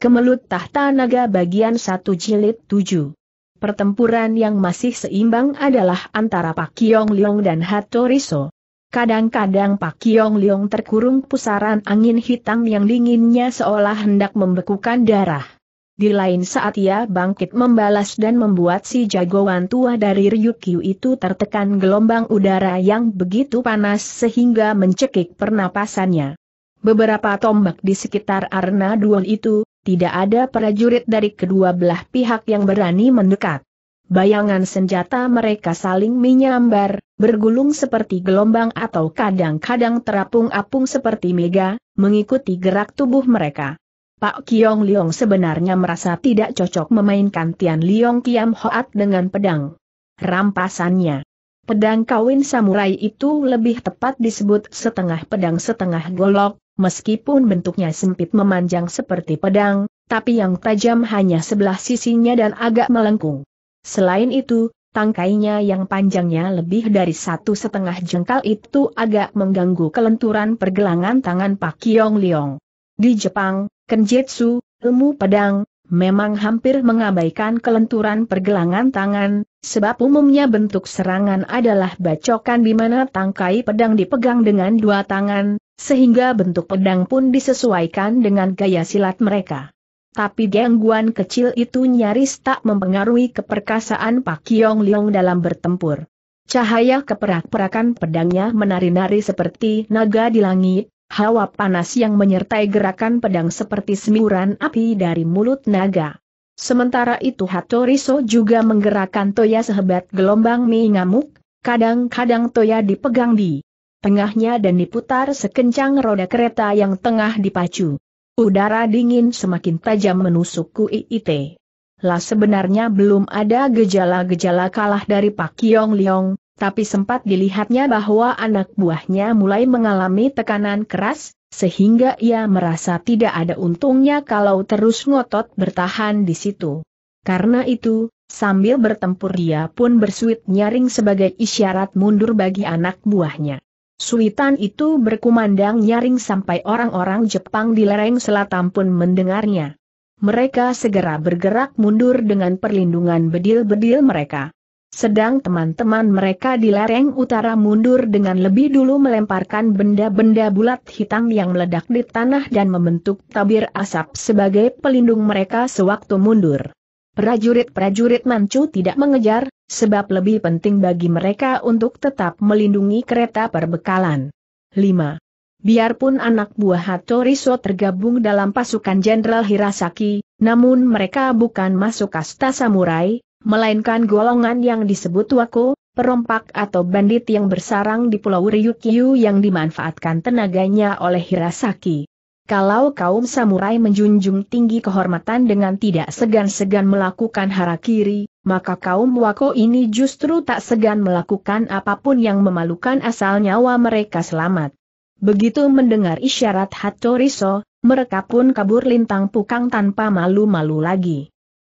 Kemelut Tahta Naga bagian 1 jilid 7. Pertempuran yang masih seimbang adalah antara Pak Kiong Leong dan Hato Riso. Kadang-kadang Pak Kiong Leong terkurung pusaran angin hitam yang dinginnya seolah hendak membekukan darah. Di lain saat ia bangkit membalas dan membuat si jagoan tua dari Ryukyu itu tertekan gelombang udara yang begitu panas sehingga mencekik pernapasannya. Beberapa tombak di sekitar Arna duel itu, tidak ada prajurit dari kedua belah pihak yang berani mendekat. Bayangan senjata mereka saling menyambar, bergulung seperti gelombang atau kadang-kadang terapung-apung seperti mega, mengikuti gerak tubuh mereka. Pak Kiong Liong sebenarnya merasa tidak cocok memainkan Tian Liong Kiam Hoat dengan pedang. Rampasannya. Pedang kawin samurai itu lebih tepat disebut setengah pedang setengah golok, meskipun bentuknya sempit memanjang seperti pedang, tapi yang tajam hanya sebelah sisinya dan agak melengkung. Selain itu, tangkainya yang panjangnya lebih dari satu setengah jengkal itu agak mengganggu kelenturan pergelangan tangan Pak Kiong Liong. Di Jepang, Kenjutsu, ilmu pedang, memang hampir mengabaikan kelenturan pergelangan tangan, sebab umumnya bentuk serangan adalah bacokan di mana tangkai pedang dipegang dengan dua tangan, sehingga bentuk pedang pun disesuaikan dengan gaya silat mereka. Tapi gangguan kecil itu nyaris tak mempengaruhi keperkasaan Pak Kiong Liong dalam bertempur. Cahaya keperak-perakan pedangnya menari-nari seperti naga di langit, hawa panas yang menyertai gerakan pedang seperti semburan api dari mulut naga. Sementara itu Hatoriso juga menggerakkan toya sehebat gelombang mie ngamuk, kadang-kadang toya dipegang di Tengahnya dan diputar sekencang roda kereta yang tengah dipacu. Udara dingin semakin tajam menusuk ite. Lah sebenarnya belum ada gejala-gejala kalah dari Pak Kiong Liong, tapi sempat dilihatnya bahwa anak buahnya mulai mengalami tekanan keras, sehingga ia merasa tidak ada untungnya kalau terus ngotot bertahan di situ. Karena itu, sambil bertempur dia pun bersuit nyaring sebagai isyarat mundur bagi anak buahnya. Suitan itu berkumandang nyaring sampai orang-orang Jepang di lereng selatan pun mendengarnya. Mereka segera bergerak mundur dengan perlindungan bedil-bedil mereka. Sedang teman-teman mereka di lereng utara mundur dengan lebih dulu melemparkan benda-benda bulat hitam yang meledak di tanah dan membentuk tabir asap sebagai pelindung mereka sewaktu mundur. Prajurit-prajurit Manchu tidak mengejar, sebab lebih penting bagi mereka untuk tetap melindungi kereta perbekalan. 5. Biarpun anak buah Hattoriso tergabung dalam pasukan Jenderal Hirasaki, namun mereka bukan masuk kasta samurai, melainkan golongan yang disebut wako, perompak atau bandit yang bersarang di Pulau Ryukyu yang dimanfaatkan tenaganya oleh Hirasaki. Kalau kaum samurai menjunjung tinggi kehormatan dengan tidak segan-segan melakukan harakiri, maka kaum wako ini justru tak segan melakukan apapun yang memalukan asal nyawa mereka selamat. Begitu mendengar isyarat Hattoriso, mereka pun kabur lintang pukang tanpa malu-malu lagi.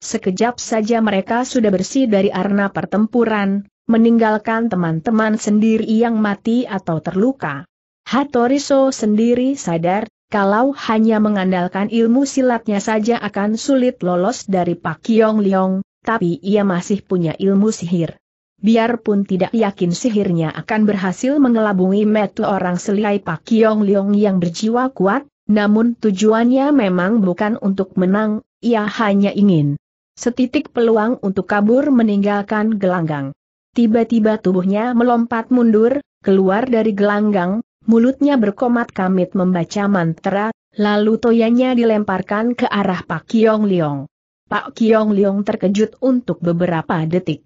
Sekejap saja mereka sudah bersih dari arena pertempuran, meninggalkan teman-teman sendiri yang mati atau terluka. Hatoriso sendiri sadar kalau hanya mengandalkan ilmu silatnya saja akan sulit lolos dari Pak Kiong Liong, tapi ia masih punya ilmu sihir. Biarpun tidak yakin sihirnya akan berhasil mengelabungi metu orang selai Pak Kiong Liong yang berjiwa kuat, namun tujuannya memang bukan untuk menang, ia hanya ingin setitik peluang untuk kabur meninggalkan gelanggang. Tiba-tiba tubuhnya melompat mundur, keluar dari gelanggang, mulutnya berkomat kamit membaca mantra, lalu toyanya dilemparkan ke arah Pak Kiong Liong. Pak Kiong Liong terkejut untuk beberapa detik.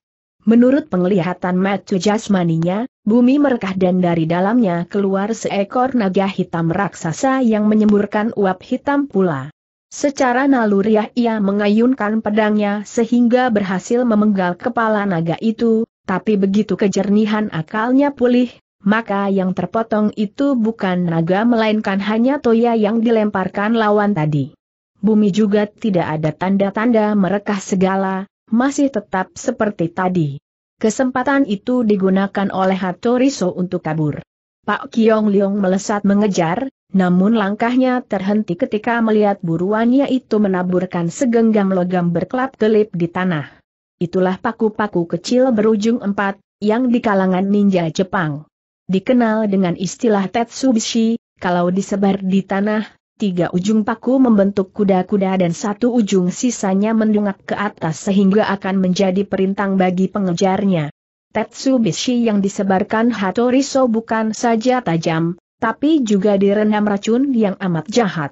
Menurut penglihatan mata jasmaninya, bumi merkah dan dari dalamnya keluar seekor naga hitam raksasa yang menyemburkan uap hitam pula. Secara naluriah ia mengayunkan pedangnya sehingga berhasil memenggal kepala naga itu, tapi begitu kejernihan akalnya pulih, maka yang terpotong itu bukan naga melainkan hanya toya yang dilemparkan lawan tadi. Bumi juga tidak ada tanda-tanda merekah segala, masih tetap seperti tadi. Kesempatan itu digunakan oleh Hatoriso untuk kabur. Pak Kiong Liong melesat mengejar, namun langkahnya terhenti ketika melihat buruannya itu menaburkan segenggam logam berkelap-kelip di tanah. Itulah paku-paku kecil berujung empat, yang di kalangan ninja Jepang dikenal dengan istilah Tetsubishi, kalau disebar di tanah, tiga ujung paku membentuk kuda-kuda dan satu ujung sisanya mendungak ke atas sehingga akan menjadi perintang bagi pengejarnya. Tetsubishi yang disebarkan Hatoriso bukan saja tajam, tapi juga direndam racun yang amat jahat.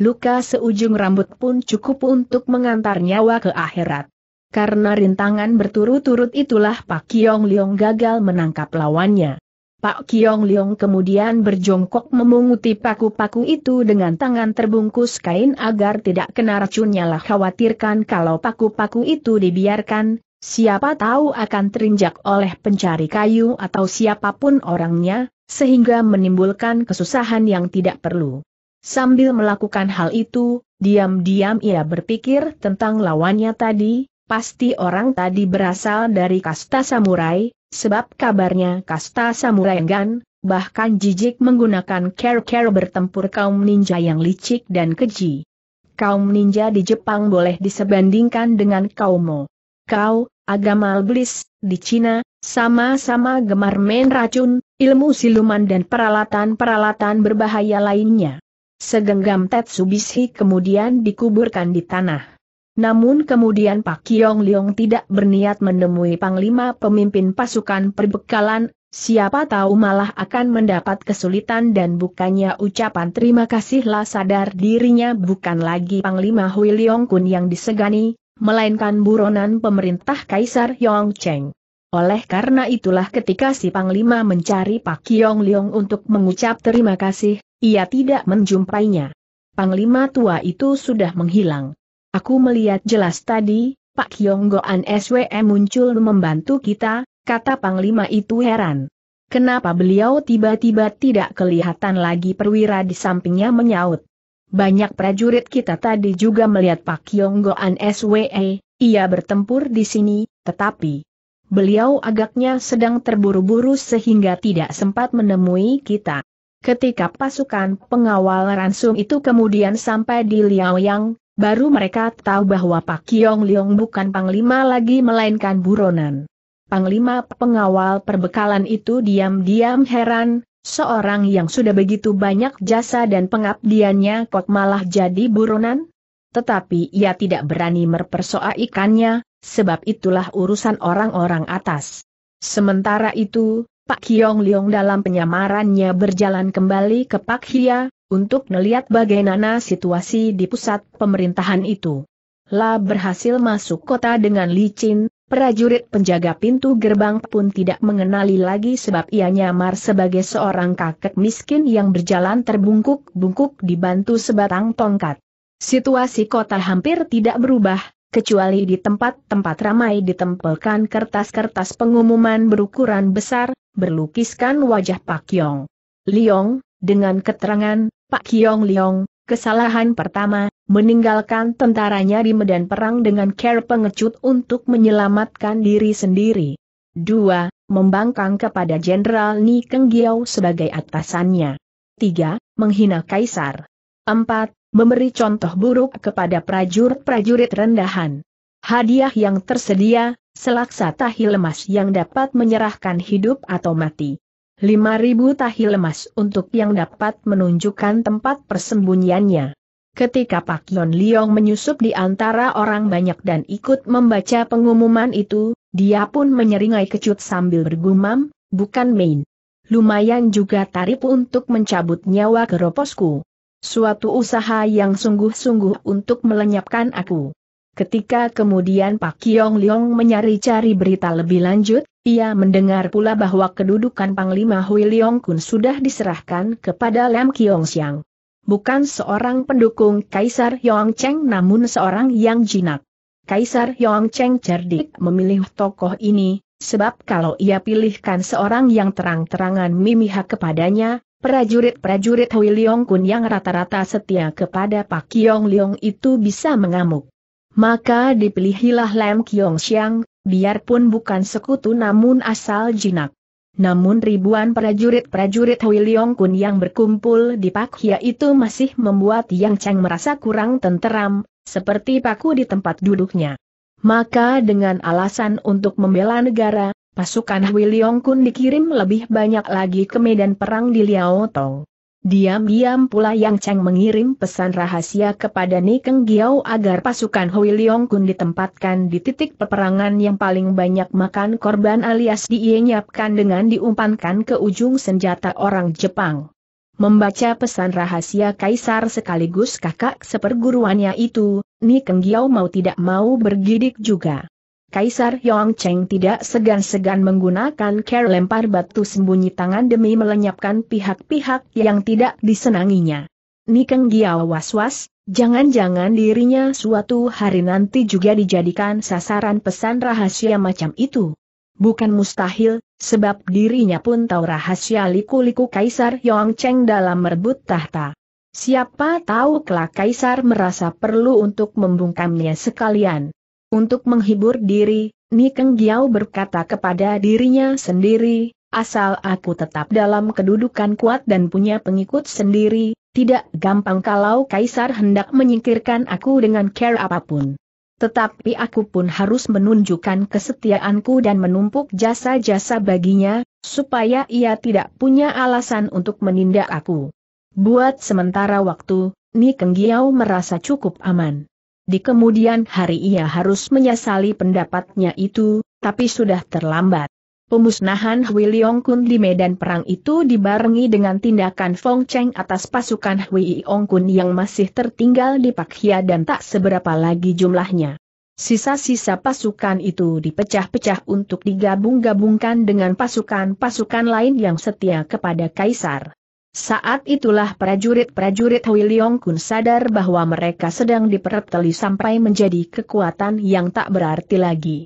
Luka seujung rambut pun cukup untuk mengantar nyawa ke akhirat. Karena rintangan berturut-turut itulah Pak Kiong Leong gagal menangkap lawannya. Pak Kiong Liong kemudian berjongkok memunguti paku-paku itu dengan tangan terbungkus kain agar tidak kena racunnya lah khawatirkan kalau paku-paku itu dibiarkan, siapa tahu akan terinjak oleh pencari kayu atau siapapun orangnya, sehingga menimbulkan kesusahan yang tidak perlu. Sambil melakukan hal itu, diam-diam ia berpikir tentang lawannya tadi, pasti orang tadi berasal dari kasta samurai, Sebab kabarnya kasta samurai enggan, bahkan jijik menggunakan care-care bertempur kaum ninja yang licik dan keji. Kaum ninja di Jepang boleh disebandingkan dengan kaum Mo. Kau, agama iblis, di Cina, sama-sama gemar main racun, ilmu siluman dan peralatan-peralatan berbahaya lainnya. Segenggam Tetsubishi kemudian dikuburkan di tanah. Namun kemudian Pak Kiong Leong tidak berniat menemui Panglima pemimpin pasukan perbekalan, siapa tahu malah akan mendapat kesulitan dan bukannya ucapan terima kasihlah sadar dirinya bukan lagi Panglima Hui Leong Kun yang disegani, melainkan buronan pemerintah Kaisar Yong Cheng. Oleh karena itulah ketika si Panglima mencari Pak Kiong Leong untuk mengucap terima kasih, ia tidak menjumpainya. Panglima tua itu sudah menghilang. Aku melihat jelas tadi, Pak Kyonggoan SWM muncul membantu kita, kata Panglima itu heran. Kenapa beliau tiba-tiba tidak kelihatan lagi perwira di sampingnya menyaut. Banyak prajurit kita tadi juga melihat Pak Kyonggoan SWE, ia bertempur di sini, tetapi beliau agaknya sedang terburu-buru sehingga tidak sempat menemui kita. Ketika pasukan pengawal ransum itu kemudian sampai di Liaoyang, Baru mereka tahu bahwa Pak Kiong Liong bukan Panglima lagi melainkan buronan. Panglima pengawal perbekalan itu diam-diam heran, seorang yang sudah begitu banyak jasa dan pengabdiannya kok malah jadi buronan? Tetapi ia tidak berani merpersoaikannya, sebab itulah urusan orang-orang atas. Sementara itu, Pak Kiong Liong dalam penyamarannya berjalan kembali ke Pak Hia, untuk melihat bagaimana situasi di pusat pemerintahan itu. La berhasil masuk kota dengan licin, prajurit penjaga pintu gerbang pun tidak mengenali lagi sebab ia nyamar sebagai seorang kakek miskin yang berjalan terbungkuk-bungkuk dibantu sebatang tongkat. Situasi kota hampir tidak berubah, kecuali di tempat-tempat ramai ditempelkan kertas-kertas pengumuman berukuran besar, berlukiskan wajah Pak Yong. Liong, dengan keterangan, Pak Kiong Liong, kesalahan pertama, meninggalkan tentaranya di medan perang dengan care pengecut untuk menyelamatkan diri sendiri. Dua, Membangkang kepada Jenderal Ni Keng Giao sebagai atasannya. Tiga, Menghina Kaisar. Empat, Memberi contoh buruk kepada prajurit-prajurit rendahan. Hadiah yang tersedia, selaksa tahil emas yang dapat menyerahkan hidup atau mati. Lima ribu tahil emas untuk yang dapat menunjukkan tempat persembunyiannya. Ketika Pak Yon Liong menyusup di antara orang banyak dan ikut membaca pengumuman itu, dia pun menyeringai kecut sambil bergumam, bukan main. Lumayan juga tarif untuk mencabut nyawa keroposku. Suatu usaha yang sungguh-sungguh untuk melenyapkan aku. Ketika kemudian Pak Kiong Leong menyari-cari berita lebih lanjut, ia mendengar pula bahwa kedudukan Panglima Hui Leong Kun sudah diserahkan kepada Lam Kiong Siang. Bukan seorang pendukung Kaisar Yong Cheng, namun seorang yang jinak. Kaisar Yong Cheng cerdik memilih tokoh ini, sebab kalau ia pilihkan seorang yang terang-terangan mimihak kepadanya, prajurit-prajurit Hui Leong Kun yang rata-rata setia kepada Pak Kiong Leong itu bisa mengamuk maka dipilihilah Lam Kiong Xiang, biarpun bukan sekutu namun asal jinak. Namun ribuan prajurit-prajurit Hui Leong Kun yang berkumpul di Pak Hia itu masih membuat Yang Cheng merasa kurang tenteram, seperti paku di tempat duduknya. Maka dengan alasan untuk membela negara, pasukan Hui Leong Kun dikirim lebih banyak lagi ke medan perang di Liao Tong. Diam-diam pula Yang Cheng mengirim pesan rahasia kepada Nikeng Giao agar pasukan Hui Leong Kun ditempatkan di titik peperangan yang paling banyak makan korban alias dienyapkan dengan diumpankan ke ujung senjata orang Jepang. Membaca pesan rahasia kaisar sekaligus kakak seperguruannya itu, Nikeng Giao mau tidak mau bergidik juga. Kaisar Yong Cheng tidak segan-segan menggunakan care lempar batu sembunyi tangan demi melenyapkan pihak-pihak yang tidak disenanginya. Nikeng Giao was-was, jangan-jangan dirinya suatu hari nanti juga dijadikan sasaran pesan rahasia macam itu. Bukan mustahil, sebab dirinya pun tahu rahasia liku-liku Kaisar Cheng dalam merebut tahta. Siapa tahu kelak Kaisar merasa perlu untuk membungkamnya sekalian. Untuk menghibur diri, Nikeng Giao berkata kepada dirinya sendiri, asal aku tetap dalam kedudukan kuat dan punya pengikut sendiri, tidak gampang kalau Kaisar hendak menyingkirkan aku dengan care apapun. Tetapi aku pun harus menunjukkan kesetiaanku dan menumpuk jasa-jasa baginya, supaya ia tidak punya alasan untuk menindak aku. Buat sementara waktu, Ni Giao merasa cukup aman. Di kemudian hari ia harus menyesali pendapatnya itu, tapi sudah terlambat. Pemusnahan Hui Liong Kun di medan perang itu dibarengi dengan tindakan Fong Cheng atas pasukan Hui Liong Kun yang masih tertinggal di Pakia dan tak seberapa lagi jumlahnya. Sisa-sisa pasukan itu dipecah-pecah untuk digabung-gabungkan dengan pasukan-pasukan lain yang setia kepada Kaisar. Saat itulah prajurit-prajurit Hui Leong Kun sadar bahwa mereka sedang diperteli sampai menjadi kekuatan yang tak berarti lagi.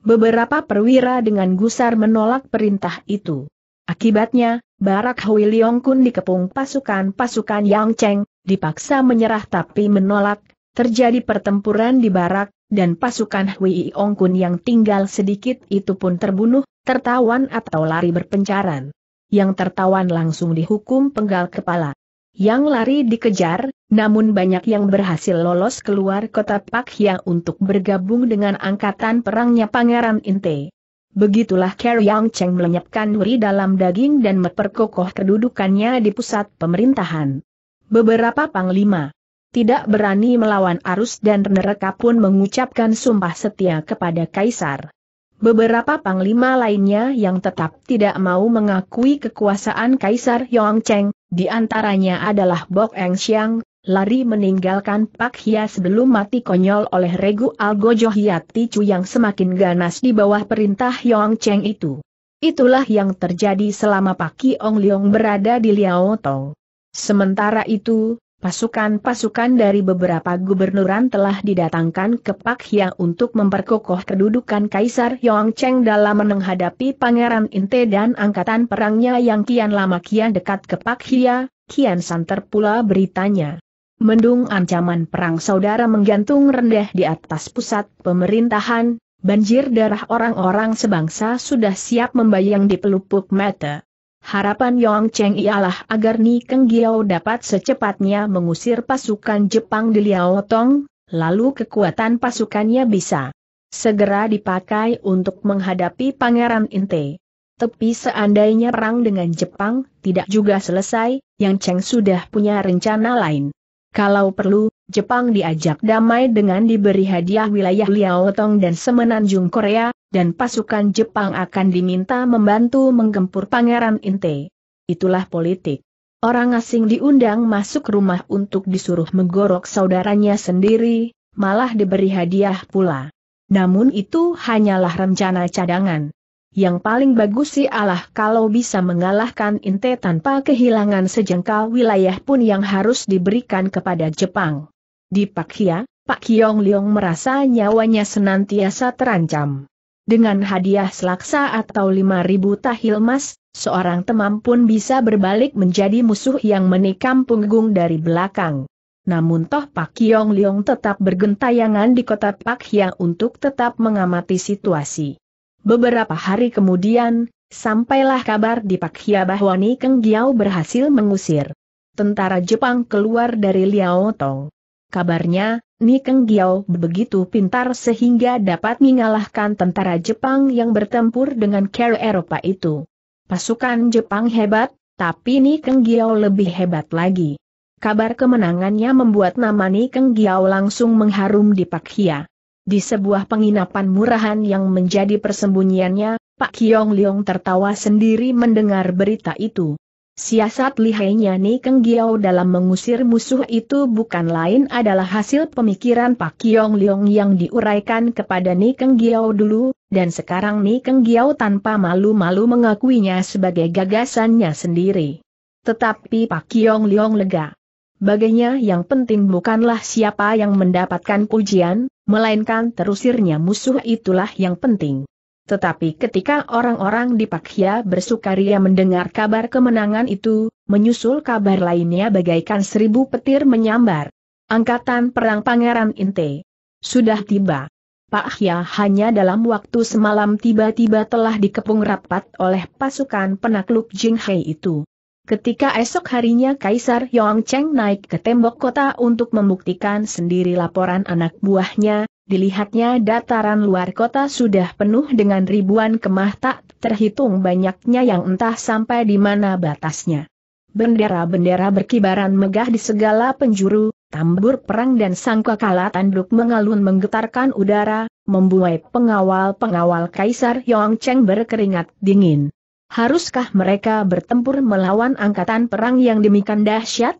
Beberapa perwira dengan gusar menolak perintah itu. Akibatnya, barak Hui Leong Kun dikepung pasukan-pasukan Yang Cheng, dipaksa menyerah tapi menolak, terjadi pertempuran di barak, dan pasukan Hui Kun yang tinggal sedikit itu pun terbunuh, tertawan atau lari berpencaran yang tertawan langsung dihukum penggal kepala. Yang lari dikejar, namun banyak yang berhasil lolos keluar kota Pakhia untuk bergabung dengan angkatan perangnya Pangeran Inte. Begitulah Carrie Yang Cheng melenyapkan duri dalam daging dan memperkokoh kedudukannya di pusat pemerintahan. Beberapa panglima tidak berani melawan arus dan mereka pun mengucapkan sumpah setia kepada Kaisar. Beberapa panglima lainnya yang tetap tidak mau mengakui kekuasaan Kaisar Yongcheng, di antaranya adalah Bok Eng Xiang, lari meninggalkan Pak Hia sebelum mati konyol oleh Regu Algojo Hiati Chu yang semakin ganas di bawah perintah Yong Cheng itu. Itulah yang terjadi selama Pak Ong Leong berada di Liao Tong. Sementara itu, Pasukan-pasukan dari beberapa gubernuran telah didatangkan ke Pak Hia untuk memperkokoh kedudukan Kaisar Yong Cheng dalam menghadapi Pangeran Inte dan angkatan perangnya yang kian lama kian dekat ke Pak Hia, kian santer pula beritanya. Mendung ancaman perang saudara menggantung rendah di atas pusat pemerintahan, banjir darah orang-orang sebangsa sudah siap membayang di pelupuk mata. Harapan Yong Cheng ialah agar Ni Keng Giao dapat secepatnya mengusir pasukan Jepang di Tong, lalu kekuatan pasukannya bisa segera dipakai untuk menghadapi Pangeran Inte. Tapi seandainya perang dengan Jepang tidak juga selesai, Yang Cheng sudah punya rencana lain. Kalau perlu, Jepang diajak damai dengan diberi hadiah wilayah Liaotong dan Semenanjung Korea, dan pasukan Jepang akan diminta membantu menggempur Pangeran Inte. Itulah politik. Orang asing diundang masuk rumah untuk disuruh menggorok saudaranya sendiri, malah diberi hadiah pula. Namun itu hanyalah rencana cadangan. Yang paling bagus sih Allah kalau bisa mengalahkan Inte tanpa kehilangan sejengkal wilayah pun yang harus diberikan kepada Jepang. Di Pak Hia, Pak Kiong Leong merasa nyawanya senantiasa terancam. Dengan hadiah selaksa atau 5.000 tahil emas, seorang teman pun bisa berbalik menjadi musuh yang menikam punggung dari belakang. Namun toh Pak Kiong Leong tetap bergentayangan di kota Pak Hia untuk tetap mengamati situasi. Beberapa hari kemudian, sampailah kabar di Pak Hia bahwa Ni Keng Giao berhasil mengusir tentara Jepang keluar dari Liao Tong. Kabarnya, Nikeng Giao begitu pintar sehingga dapat mengalahkan tentara Jepang yang bertempur dengan kereta Eropa itu. Pasukan Jepang hebat, tapi Nikeng Giao lebih hebat lagi. Kabar kemenangannya membuat nama Nikeng Giao langsung mengharum di Pak Hia. Di sebuah penginapan murahan yang menjadi persembunyiannya, Pak Kiong Leong tertawa sendiri mendengar berita itu. Siasat lihainya Nikeng Giao dalam mengusir musuh itu bukan lain adalah hasil pemikiran Pak Kiong Leong yang diuraikan kepada Nikeng Giao dulu, dan sekarang Nikeng Giao tanpa malu-malu mengakuinya sebagai gagasannya sendiri. Tetapi Pak Kiong Leong lega. Baginya yang penting bukanlah siapa yang mendapatkan pujian, melainkan terusirnya musuh itulah yang penting. Tetapi ketika orang-orang di Pakhya bersukaria mendengar kabar kemenangan itu, menyusul kabar lainnya bagaikan seribu petir menyambar. Angkatan Perang Pangeran Inte sudah tiba. Pakhya hanya dalam waktu semalam tiba-tiba telah dikepung rapat oleh pasukan penakluk Jinghai itu. Ketika esok harinya Kaisar Cheng naik ke tembok kota untuk membuktikan sendiri laporan anak buahnya, Dilihatnya dataran luar kota sudah penuh dengan ribuan kemah tak terhitung banyaknya yang entah sampai di mana batasnya. Bendera-bendera berkibaran megah di segala penjuru, tambur perang dan sangkakala tanduk mengalun menggetarkan udara, membuai pengawal-pengawal Kaisar Yongcheng berkeringat dingin. Haruskah mereka bertempur melawan angkatan perang yang demikian dahsyat?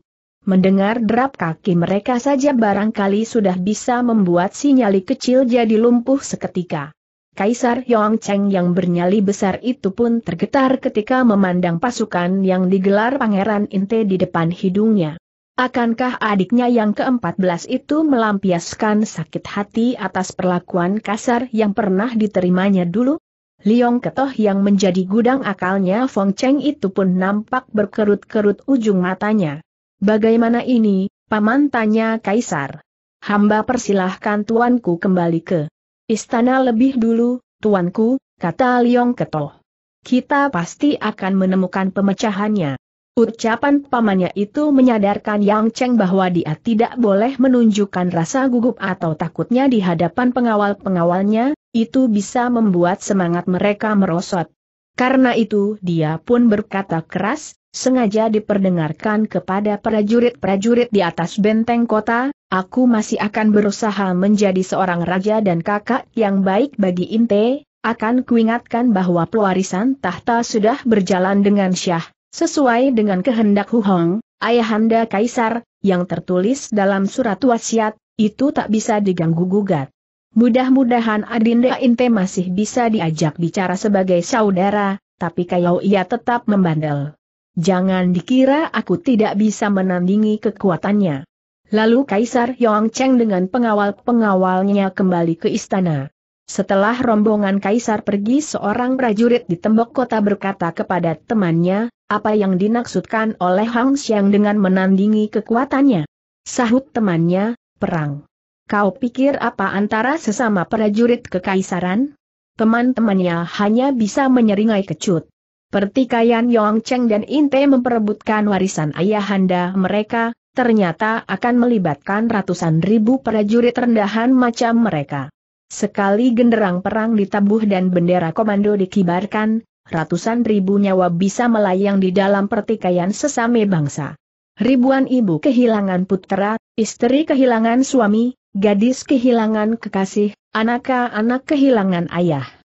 Mendengar derap kaki mereka saja barangkali sudah bisa membuat si nyali kecil jadi lumpuh seketika. Kaisar Yong Cheng yang bernyali besar itu pun tergetar ketika memandang pasukan yang digelar Pangeran Inte di depan hidungnya. Akankah adiknya yang ke-14 itu melampiaskan sakit hati atas perlakuan kasar yang pernah diterimanya dulu? Liong Ketoh yang menjadi gudang akalnya Fong Cheng itu pun nampak berkerut-kerut ujung matanya. Bagaimana ini, Paman tanya Kaisar. Hamba persilahkan tuanku kembali ke istana lebih dulu, tuanku, kata Liong Ketoh. Kita pasti akan menemukan pemecahannya. Ucapan pamannya itu menyadarkan Yang Cheng bahwa dia tidak boleh menunjukkan rasa gugup atau takutnya di hadapan pengawal-pengawalnya, itu bisa membuat semangat mereka merosot. Karena itu dia pun berkata keras, sengaja diperdengarkan kepada prajurit-prajurit di atas benteng kota, aku masih akan berusaha menjadi seorang raja dan kakak yang baik bagi Inte, akan kuingatkan bahwa pewarisan tahta sudah berjalan dengan syah, sesuai dengan kehendak Huhong, ayahanda kaisar, yang tertulis dalam surat wasiat, itu tak bisa diganggu-gugat. Mudah-mudahan Adinda Inte masih bisa diajak bicara sebagai saudara, tapi kalau ia tetap membandel, Jangan dikira aku tidak bisa menandingi kekuatannya. Lalu Kaisar Yong Cheng dengan pengawal-pengawalnya kembali ke istana. Setelah rombongan Kaisar pergi seorang prajurit di tembok kota berkata kepada temannya, apa yang dimaksudkan oleh Hang Xiang dengan menandingi kekuatannya. Sahut temannya, perang. Kau pikir apa antara sesama prajurit kekaisaran? Teman-temannya hanya bisa menyeringai kecut. Pertikaian Yong Cheng dan Inte memperebutkan warisan ayahanda mereka, ternyata akan melibatkan ratusan ribu prajurit rendahan macam mereka. Sekali genderang perang ditabuh dan bendera komando dikibarkan, ratusan ribu nyawa bisa melayang di dalam pertikaian sesame bangsa. Ribuan ibu kehilangan putera, istri kehilangan suami, gadis kehilangan kekasih, anak-anak kehilangan ayah.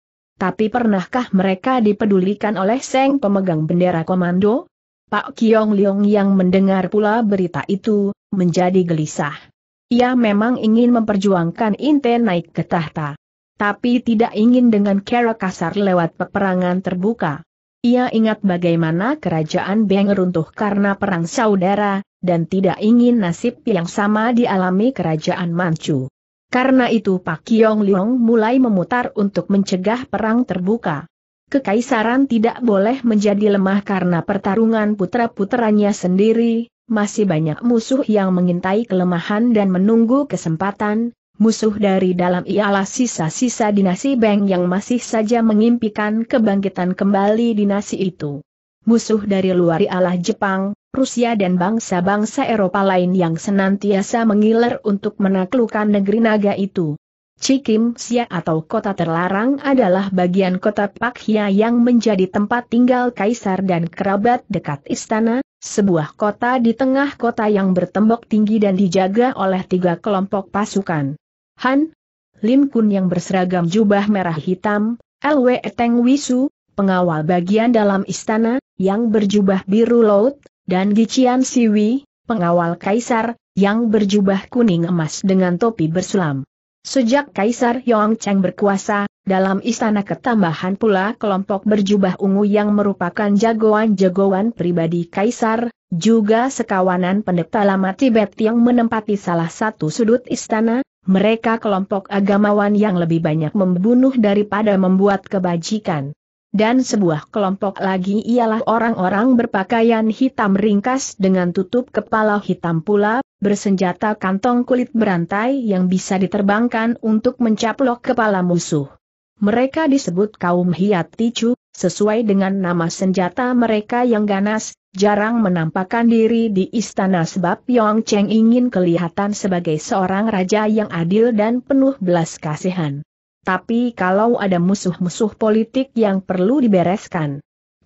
Tapi pernahkah mereka dipedulikan oleh Seng pemegang bendera komando? Pak Kiong Leong yang mendengar pula berita itu, menjadi gelisah. Ia memang ingin memperjuangkan inti naik ke tahta. Tapi tidak ingin dengan cara kasar lewat peperangan terbuka. Ia ingat bagaimana kerajaan Beng runtuh karena perang saudara, dan tidak ingin nasib yang sama dialami kerajaan Manchu. Karena itu Pak Kiong Liong mulai memutar untuk mencegah perang terbuka. Kekaisaran tidak boleh menjadi lemah karena pertarungan putra-putranya sendiri, masih banyak musuh yang mengintai kelemahan dan menunggu kesempatan, musuh dari dalam ialah sisa-sisa dinasti Beng yang masih saja mengimpikan kebangkitan kembali dinasti itu. Musuh dari luar ialah Jepang, Rusia dan bangsa-bangsa Eropa lain yang senantiasa mengiler untuk menaklukkan negeri naga itu. Cikim Sia atau kota terlarang adalah bagian kota Pakhia yang menjadi tempat tinggal kaisar dan kerabat dekat istana, sebuah kota di tengah kota yang bertembok tinggi dan dijaga oleh tiga kelompok pasukan. Han, Lim Kun yang berseragam jubah merah hitam, Lwe Teng Wisu, pengawal bagian dalam istana, yang berjubah biru laut, dan Gician Siwi, pengawal kaisar, yang berjubah kuning emas dengan topi bersulam. Sejak Kaisar Yong Cheng berkuasa, dalam istana ketambahan pula kelompok berjubah ungu yang merupakan jagoan-jagoan pribadi Kaisar, juga sekawanan pendeta lama Tibet yang menempati salah satu sudut istana, mereka kelompok agamawan yang lebih banyak membunuh daripada membuat kebajikan. Dan sebuah kelompok lagi ialah orang-orang berpakaian hitam ringkas dengan tutup kepala hitam pula, bersenjata kantong kulit berantai yang bisa diterbangkan untuk mencaplok kepala musuh. Mereka disebut kaum hiat ticu, sesuai dengan nama senjata mereka yang ganas, jarang menampakkan diri di istana sebab Yong Cheng ingin kelihatan sebagai seorang raja yang adil dan penuh belas kasihan tapi kalau ada musuh-musuh politik yang perlu dibereskan.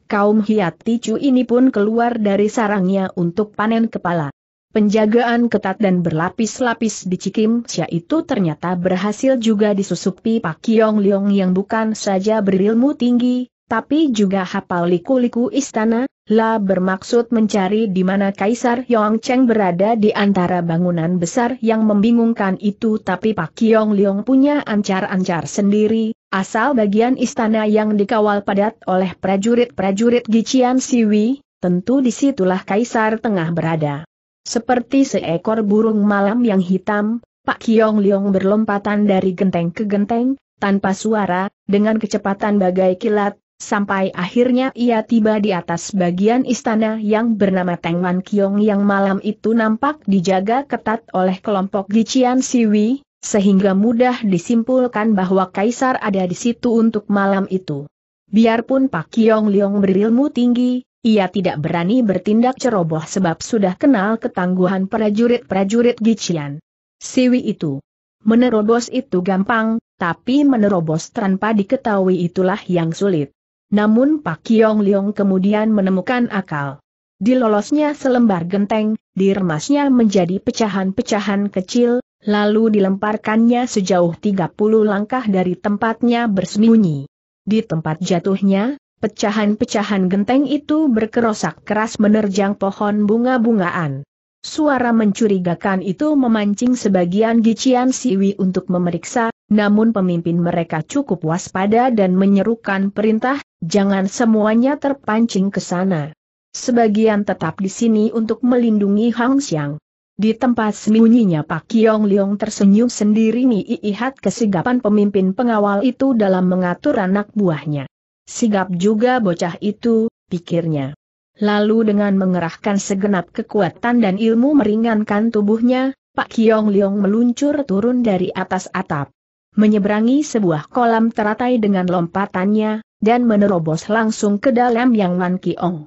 Kaum hiat ticu ini pun keluar dari sarangnya untuk panen kepala. Penjagaan ketat dan berlapis-lapis di Cikim Sia itu ternyata berhasil juga disusupi Pak Kiong Leong yang bukan saja berilmu tinggi, tapi juga hafal liku-liku istana, La bermaksud mencari di mana Kaisar Cheng berada di antara bangunan besar yang membingungkan itu tapi Pak Kiong Leong punya ancar-ancar sendiri, asal bagian istana yang dikawal padat oleh prajurit-prajurit Gichian Siwi, tentu disitulah Kaisar tengah berada. Seperti seekor burung malam yang hitam, Pak Kiong Leong berlompatan dari genteng ke genteng, tanpa suara, dengan kecepatan bagai kilat, sampai akhirnya ia tiba di atas bagian istana yang bernama Tengman Kiong yang malam itu nampak dijaga ketat oleh kelompok Gician Siwi, sehingga mudah disimpulkan bahwa Kaisar ada di situ untuk malam itu. Biarpun Pak Kiong Liong berilmu tinggi, ia tidak berani bertindak ceroboh sebab sudah kenal ketangguhan prajurit-prajurit Gician. Siwi itu. Menerobos itu gampang, tapi menerobos tanpa diketahui itulah yang sulit. Namun Pak Kiong Leong kemudian menemukan akal. Dilolosnya selembar genteng, diremasnya menjadi pecahan-pecahan kecil, lalu dilemparkannya sejauh 30 langkah dari tempatnya bersembunyi. Di tempat jatuhnya, pecahan-pecahan genteng itu berkerosak keras menerjang pohon bunga-bungaan. Suara mencurigakan itu memancing sebagian Gician Siwi untuk memeriksa, namun pemimpin mereka cukup waspada dan menyerukan perintah, jangan semuanya terpancing ke sana. Sebagian tetap di sini untuk melindungi Hang Xiang. Di tempat sembunyinya Pak Kiong Leong tersenyum sendiri melihat kesigapan pemimpin pengawal itu dalam mengatur anak buahnya. Sigap juga bocah itu, pikirnya. Lalu dengan mengerahkan segenap kekuatan dan ilmu meringankan tubuhnya, Pak Kiong Liong meluncur turun dari atas atap. Menyeberangi sebuah kolam teratai dengan lompatannya, dan menerobos langsung ke dalam Yang Wan Kiong.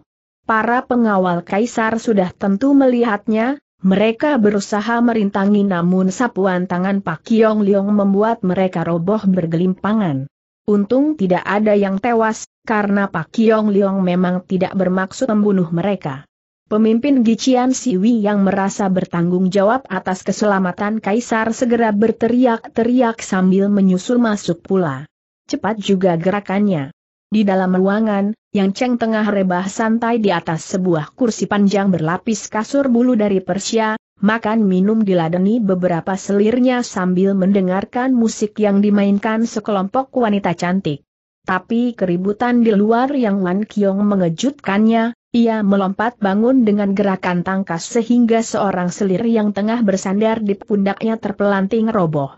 Para pengawal kaisar sudah tentu melihatnya, mereka berusaha merintangi namun sapuan tangan Pak Kiong Liong membuat mereka roboh bergelimpangan. Untung tidak ada yang tewas, karena Pak Kiong Liong memang tidak bermaksud membunuh mereka. Pemimpin Gician Siwi yang merasa bertanggung jawab atas keselamatan Kaisar segera berteriak-teriak sambil menyusul masuk pula. Cepat juga gerakannya. Di dalam ruangan, Yang Cheng tengah rebah santai di atas sebuah kursi panjang berlapis kasur bulu dari Persia, makan minum diladeni beberapa selirnya sambil mendengarkan musik yang dimainkan sekelompok wanita cantik. Tapi keributan di luar yang Wan Kiong mengejutkannya, ia melompat bangun dengan gerakan tangkas sehingga seorang selir yang tengah bersandar di pundaknya terpelanting roboh.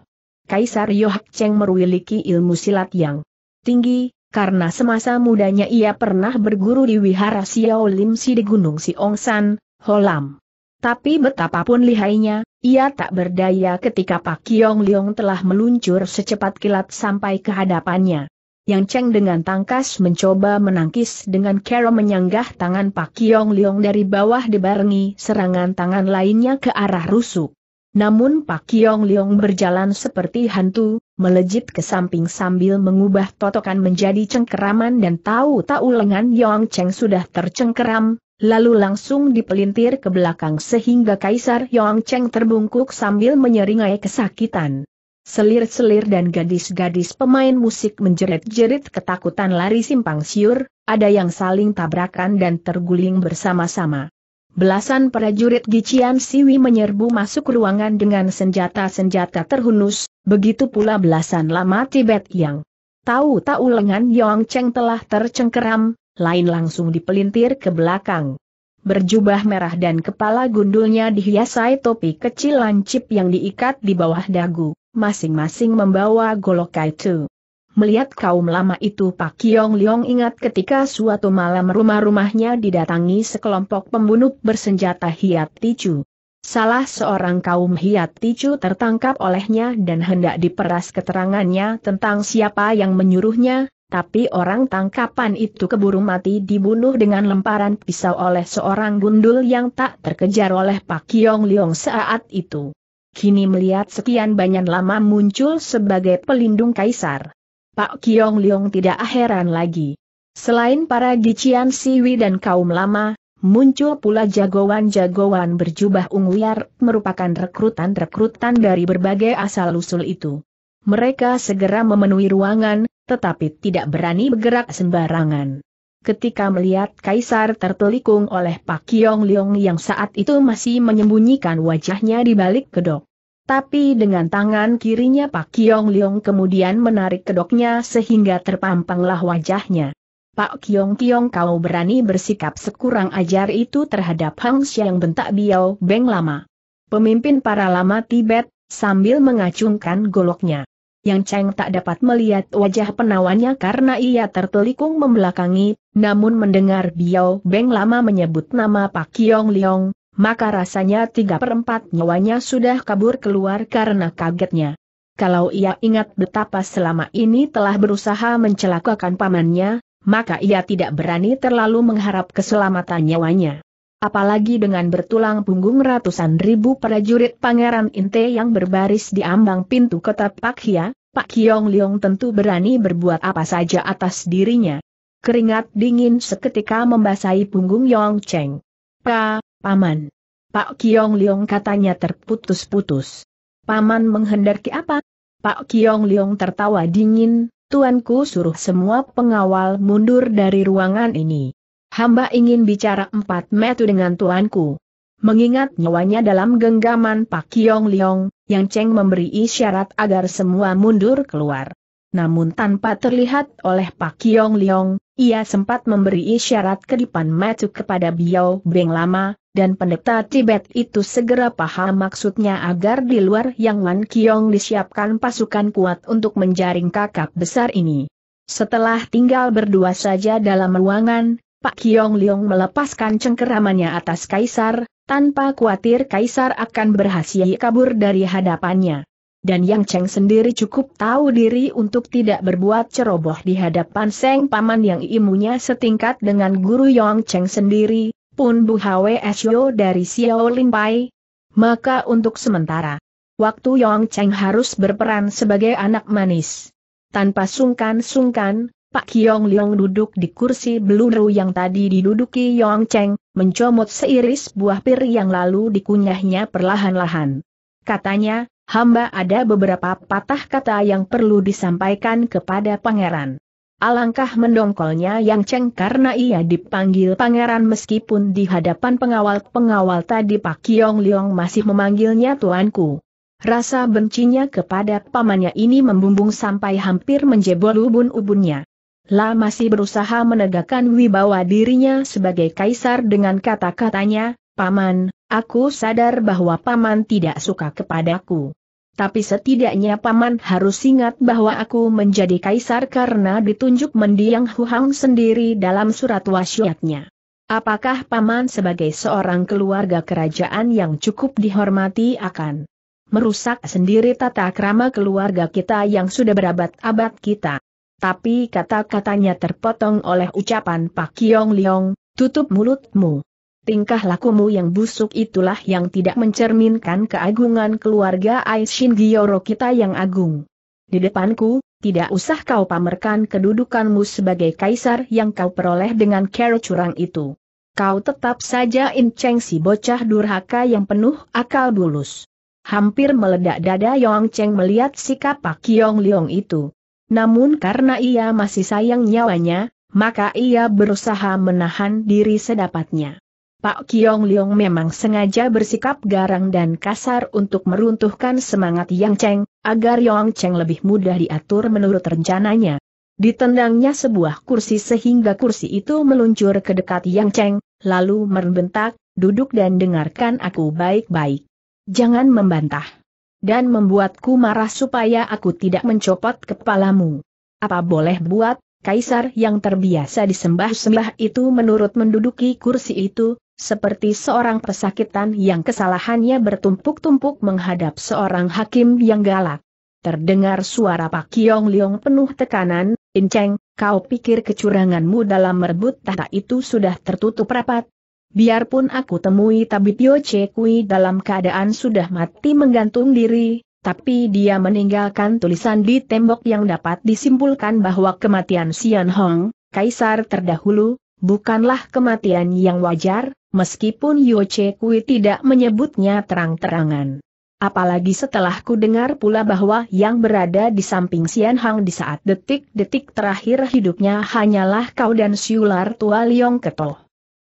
Kaisar Yohak Cheng meruiliki ilmu silat yang tinggi, karena semasa mudanya ia pernah berguru di wihara Xiao Lim Si di Gunung Siongsan, Holam. Tapi betapapun lihainya, ia tak berdaya ketika Pak Kiong Leong telah meluncur secepat kilat sampai ke hadapannya. Yang Cheng dengan tangkas mencoba menangkis dengan kera menyanggah tangan Pak Kiong Liong dari bawah dibarengi serangan tangan lainnya ke arah rusuk. Namun Pak Kiong Liong berjalan seperti hantu, melejit ke samping sambil mengubah totokan menjadi cengkeraman dan tahu-tahu lengan Yong Cheng sudah tercengkeram, lalu langsung dipelintir ke belakang sehingga Kaisar Yong Cheng terbungkuk sambil menyeringai kesakitan. Selir-selir dan gadis-gadis pemain musik menjerit-jerit ketakutan lari simpang siur, ada yang saling tabrakan dan terguling bersama-sama. Belasan prajurit Gician Siwi menyerbu masuk ruangan dengan senjata-senjata terhunus, begitu pula belasan lama Tibet yang tahu-tahu lengan Yong Cheng telah tercengkeram, lain langsung dipelintir ke belakang. Berjubah merah dan kepala gundulnya dihiasai topi kecil lancip yang diikat di bawah dagu masing-masing membawa golok kaitu. Melihat kaum lama itu Pak Kiong Liong ingat ketika suatu malam rumah-rumahnya didatangi sekelompok pembunuh bersenjata hiat ticu. Salah seorang kaum hiat ticu tertangkap olehnya dan hendak diperas keterangannya tentang siapa yang menyuruhnya, tapi orang tangkapan itu keburu mati dibunuh dengan lemparan pisau oleh seorang gundul yang tak terkejar oleh Pak Kiong Liong saat itu kini melihat sekian banyak lama muncul sebagai pelindung kaisar. Pak Kiong Liong tidak heran lagi. Selain para Gician Siwi dan kaum lama, muncul pula jagoan-jagoan berjubah ungu liar merupakan rekrutan-rekrutan dari berbagai asal-usul itu. Mereka segera memenuhi ruangan, tetapi tidak berani bergerak sembarangan ketika melihat Kaisar tertelikung oleh Pak Kiong Leong yang saat itu masih menyembunyikan wajahnya di balik kedok. Tapi dengan tangan kirinya Pak Kiong Leong kemudian menarik kedoknya sehingga terpampanglah wajahnya. Pak Kiong Kiong kau berani bersikap sekurang ajar itu terhadap Hang Xiang bentak Biao Beng Lama. Pemimpin para lama Tibet, sambil mengacungkan goloknya yang Cheng tak dapat melihat wajah penawannya karena ia tertelikung membelakangi, namun mendengar Biao Beng lama menyebut nama Pak Kiong Liong, maka rasanya tiga perempat nyawanya sudah kabur keluar karena kagetnya. Kalau ia ingat betapa selama ini telah berusaha mencelakakan pamannya, maka ia tidak berani terlalu mengharap keselamatan nyawanya apalagi dengan bertulang punggung ratusan ribu prajurit Pangeran Inte yang berbaris di ambang pintu kota Pak Hia, Pak Kiong Liong tentu berani berbuat apa saja atas dirinya. Keringat dingin seketika membasahi punggung Yong Cheng. Pa, Paman. Pak Kiong Liong katanya terputus-putus. Paman menghendaki apa? Pak Kiong Liong tertawa dingin, Tuanku suruh semua pengawal mundur dari ruangan ini hamba ingin bicara empat metu dengan tuanku. Mengingat nyawanya dalam genggaman Pak Kiong Liong, Yang Cheng memberi isyarat agar semua mundur keluar. Namun tanpa terlihat oleh Pak Kiong Liong, ia sempat memberi isyarat ke depan metu kepada Biao Beng Lama, dan pendeta Tibet itu segera paham maksudnya agar di luar Yang Wan Kiong disiapkan pasukan kuat untuk menjaring kakap besar ini. Setelah tinggal berdua saja dalam ruangan, Pak Kiong Liong melepaskan cengkeramannya atas Kaisar, tanpa khawatir Kaisar akan berhasil kabur dari hadapannya. Dan Yang Cheng sendiri cukup tahu diri untuk tidak berbuat ceroboh di hadapan Seng Paman yang ilmunya setingkat dengan guru Yang Cheng sendiri, pun Bu Hwe Sio dari Xiao Pai. Maka untuk sementara, waktu Yang Cheng harus berperan sebagai anak manis. Tanpa sungkan-sungkan, Pak Kiong Liong duduk di kursi beluru yang tadi diduduki Yong Cheng, mencomot seiris buah pir yang lalu dikunyahnya perlahan-lahan. Katanya, hamba ada beberapa patah kata yang perlu disampaikan kepada pangeran. Alangkah mendongkolnya Yang Cheng karena ia dipanggil pangeran meskipun di hadapan pengawal-pengawal tadi Pak Kiong Liong masih memanggilnya tuanku. Rasa bencinya kepada pamannya ini membumbung sampai hampir menjebol ubun-ubunnya. La masih berusaha menegakkan wibawa dirinya sebagai kaisar dengan kata-katanya, Paman, aku sadar bahwa Paman tidak suka kepadaku. Tapi setidaknya Paman harus ingat bahwa aku menjadi kaisar karena ditunjuk mendiang Huang sendiri dalam surat wasiatnya. Apakah Paman sebagai seorang keluarga kerajaan yang cukup dihormati akan merusak sendiri tata krama keluarga kita yang sudah berabad-abad kita? tapi kata-katanya terpotong oleh ucapan Pak Kiong Liong, tutup mulutmu. Tingkah lakumu yang busuk itulah yang tidak mencerminkan keagungan keluarga Aishin Gioro kita yang agung. Di depanku, tidak usah kau pamerkan kedudukanmu sebagai kaisar yang kau peroleh dengan kero curang itu. Kau tetap saja inceng si bocah durhaka yang penuh akal bulus. Hampir meledak dada Yong Cheng melihat sikap Pak Kiong Liong itu. Namun karena ia masih sayang nyawanya, maka ia berusaha menahan diri sedapatnya. Pak Kiong Leong memang sengaja bersikap garang dan kasar untuk meruntuhkan semangat Yang Cheng, agar Yang Cheng lebih mudah diatur menurut rencananya. Ditendangnya sebuah kursi sehingga kursi itu meluncur ke dekat Yang Cheng, lalu membentak, duduk dan dengarkan aku baik-baik. Jangan membantah dan membuatku marah supaya aku tidak mencopot kepalamu. Apa boleh buat, kaisar yang terbiasa disembah-sembah itu menurut menduduki kursi itu, seperti seorang pesakitan yang kesalahannya bertumpuk-tumpuk menghadap seorang hakim yang galak. Terdengar suara Pak Kiong Liong penuh tekanan, Inceng, kau pikir kecuranganmu dalam merebut tahta itu sudah tertutup rapat, Biarpun aku temui Che Kui dalam keadaan sudah mati menggantung diri, tapi dia meninggalkan tulisan di tembok yang dapat disimpulkan bahwa kematian Xian Hong, Kaisar terdahulu, bukanlah kematian yang wajar, meskipun Yo Kui tidak menyebutnya terang-terangan. Apalagi setelah ku dengar pula bahwa yang berada di samping Xian Hong di saat detik-detik terakhir hidupnya hanyalah kau dan Siular Tua Liong Ketoh.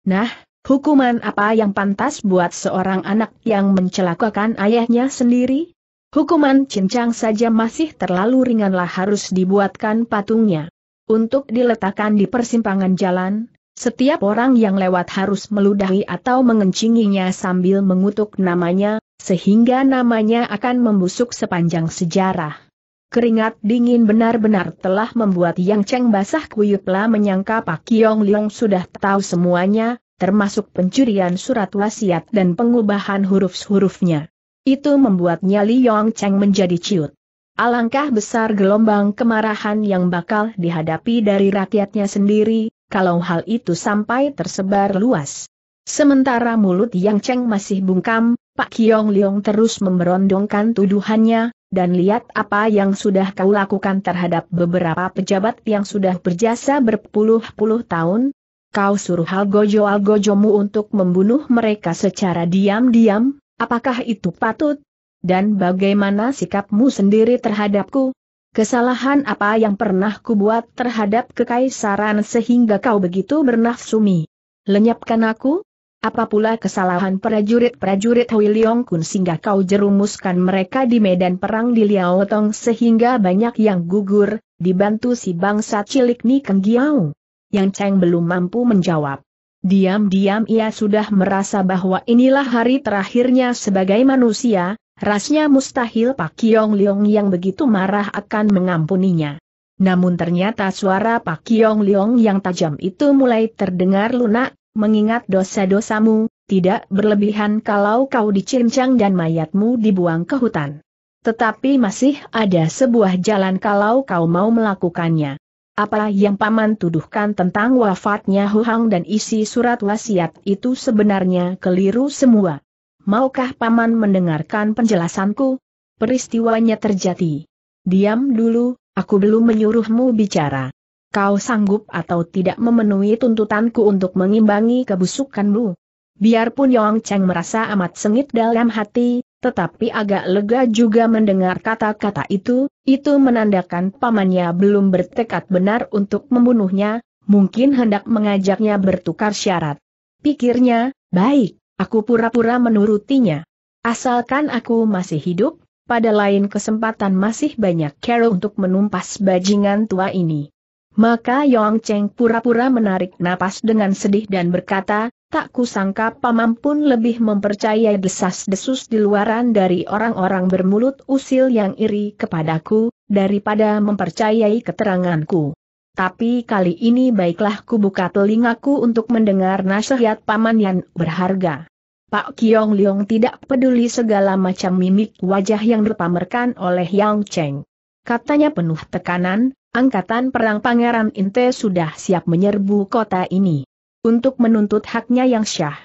Nah, Hukuman apa yang pantas buat seorang anak yang mencelakakan ayahnya sendiri? Hukuman cincang saja masih terlalu ringanlah harus dibuatkan patungnya. Untuk diletakkan di persimpangan jalan, setiap orang yang lewat harus meludahi atau mengencinginya sambil mengutuk namanya, sehingga namanya akan membusuk sepanjang sejarah. Keringat dingin benar-benar telah membuat Yang Cheng basah kuyuplah menyangka Pak Yong Leong sudah tahu semuanya, termasuk pencurian surat wasiat dan pengubahan huruf-hurufnya. Itu membuatnya Li Yong Cheng menjadi ciut. Alangkah besar gelombang kemarahan yang bakal dihadapi dari rakyatnya sendiri, kalau hal itu sampai tersebar luas. Sementara mulut Yang Cheng masih bungkam, Pak Kiong Liong terus memberondongkan tuduhannya, dan lihat apa yang sudah kau lakukan terhadap beberapa pejabat yang sudah berjasa berpuluh-puluh tahun, Kau suruh hal gojo, Al gojomu untuk membunuh mereka secara diam-diam, apakah itu patut? Dan bagaimana sikapmu sendiri terhadapku? Kesalahan apa yang pernah kubuat terhadap kekaisaran sehingga kau begitu bernafsumi? Lenyapkan aku? Apa pula kesalahan prajurit-prajurit Hui Kun sehingga kau jerumuskan mereka di medan perang di Liao Tong sehingga banyak yang gugur, dibantu si bangsa cilik Ni Keng yang Cheng belum mampu menjawab. Diam-diam ia sudah merasa bahwa inilah hari terakhirnya sebagai manusia, rasnya mustahil Pak Kiong Leong yang begitu marah akan mengampuninya. Namun ternyata suara Pak Kiong Leong yang tajam itu mulai terdengar lunak, mengingat dosa-dosamu, tidak berlebihan kalau kau dicincang dan mayatmu dibuang ke hutan. Tetapi masih ada sebuah jalan kalau kau mau melakukannya apa yang paman tuduhkan tentang wafatnya Huhang dan isi surat wasiat itu sebenarnya keliru semua. Maukah paman mendengarkan penjelasanku? Peristiwanya terjadi. Diam dulu, aku belum menyuruhmu bicara. Kau sanggup atau tidak memenuhi tuntutanku untuk mengimbangi kebusukanmu? Biarpun Yong Cheng merasa amat sengit dalam hati, tetapi agak lega juga mendengar kata-kata itu, itu menandakan pamannya belum bertekad benar untuk membunuhnya, mungkin hendak mengajaknya bertukar syarat. Pikirnya, baik, aku pura-pura menurutinya. Asalkan aku masih hidup, pada lain kesempatan masih banyak kero untuk menumpas bajingan tua ini. Maka Yong Cheng pura-pura menarik napas dengan sedih dan berkata, Tak kusangka paman pun lebih mempercayai desas-desus di luaran dari orang-orang bermulut usil yang iri kepadaku, daripada mempercayai keteranganku. Tapi kali ini baiklah ku buka telingaku untuk mendengar nasihat paman yang berharga. Pak Kiong Leong tidak peduli segala macam mimik wajah yang dipamerkan oleh Yang Cheng. Katanya penuh tekanan, angkatan perang Pangeran Inte sudah siap menyerbu kota ini untuk menuntut haknya yang syah.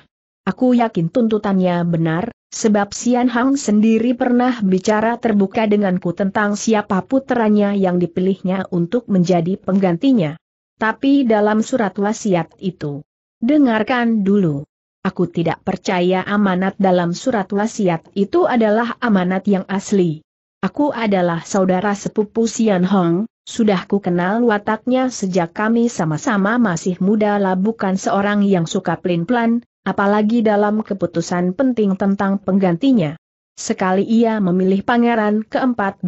Aku yakin tuntutannya benar, sebab Sian Hang sendiri pernah bicara terbuka denganku tentang siapa putranya yang dipilihnya untuk menjadi penggantinya. Tapi dalam surat wasiat itu, dengarkan dulu. Aku tidak percaya amanat dalam surat wasiat itu adalah amanat yang asli. Aku adalah saudara sepupu Sian Hong, sudah ku kenal wataknya sejak kami sama-sama masih muda lah bukan seorang yang suka pelin-pelan, apalagi dalam keputusan penting tentang penggantinya. Sekali ia memilih pangeran ke-14,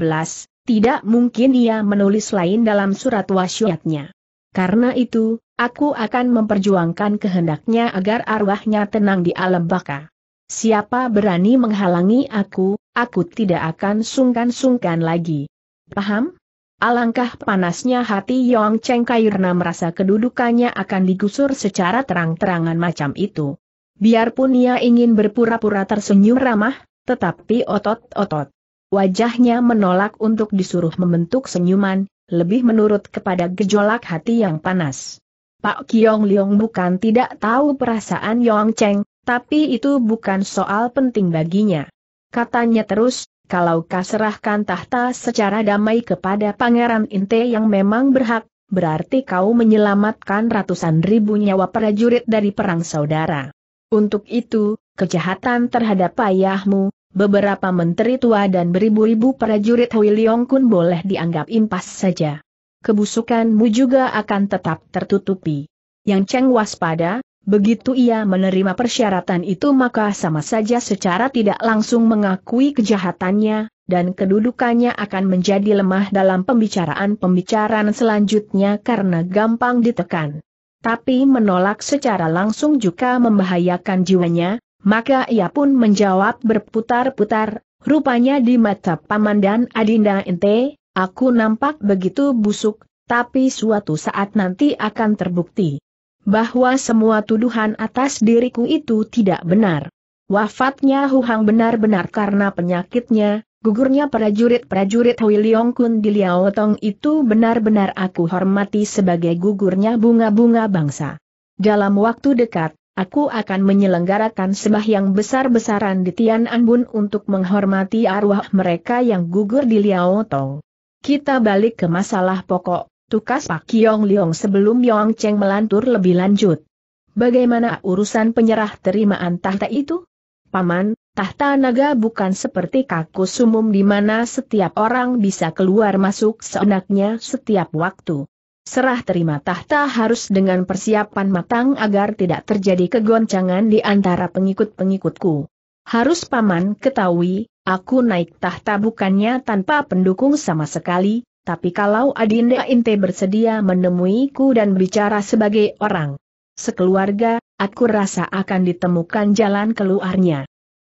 tidak mungkin ia menulis lain dalam surat wasiatnya. Karena itu, aku akan memperjuangkan kehendaknya agar arwahnya tenang di alam baka. Siapa berani menghalangi aku, aku tidak akan sungkan-sungkan lagi. Paham? Alangkah panasnya hati Yong Cheng karena merasa kedudukannya akan digusur secara terang-terangan macam itu. Biarpun ia ingin berpura-pura tersenyum ramah, tetapi otot-otot wajahnya menolak untuk disuruh membentuk senyuman, lebih menurut kepada gejolak hati yang panas. Pak Kiong Leong bukan tidak tahu perasaan Yong Cheng, tapi itu bukan soal penting baginya. Katanya terus, kalau kaserahkan tahta secara damai kepada Pangeran Inte yang memang berhak, berarti kau menyelamatkan ratusan ribu nyawa prajurit dari perang saudara. Untuk itu, kejahatan terhadap ayahmu, beberapa menteri tua dan beribu-ribu prajurit Hui Leong Kun boleh dianggap impas saja. Kebusukanmu juga akan tetap tertutupi. Yang Cheng waspada, Begitu ia menerima persyaratan itu maka sama saja secara tidak langsung mengakui kejahatannya, dan kedudukannya akan menjadi lemah dalam pembicaraan-pembicaraan selanjutnya karena gampang ditekan. Tapi menolak secara langsung juga membahayakan jiwanya, maka ia pun menjawab berputar-putar, rupanya di mata Paman dan Adinda Ente, aku nampak begitu busuk, tapi suatu saat nanti akan terbukti bahwa semua tuduhan atas diriku itu tidak benar. Wafatnya Huhang benar-benar karena penyakitnya, gugurnya prajurit-prajurit Hui Leong Kun di Liao Tong itu benar-benar aku hormati sebagai gugurnya bunga-bunga bangsa. Dalam waktu dekat, aku akan menyelenggarakan sembahyang besar-besaran di Tian Anbun untuk menghormati arwah mereka yang gugur di Liao Tong. Kita balik ke masalah pokok, Tukas Pak Kiong Leong sebelum Yong Cheng melantur lebih lanjut. Bagaimana urusan penyerah terimaan tahta itu? Paman, tahta naga bukan seperti kaku sumum di mana setiap orang bisa keluar masuk seenaknya setiap waktu. Serah terima tahta harus dengan persiapan matang agar tidak terjadi kegoncangan di antara pengikut-pengikutku. Harus paman ketahui, aku naik tahta bukannya tanpa pendukung sama sekali, tapi kalau Adinda Inte bersedia menemuiku dan bicara sebagai orang sekeluarga, aku rasa akan ditemukan jalan keluarnya.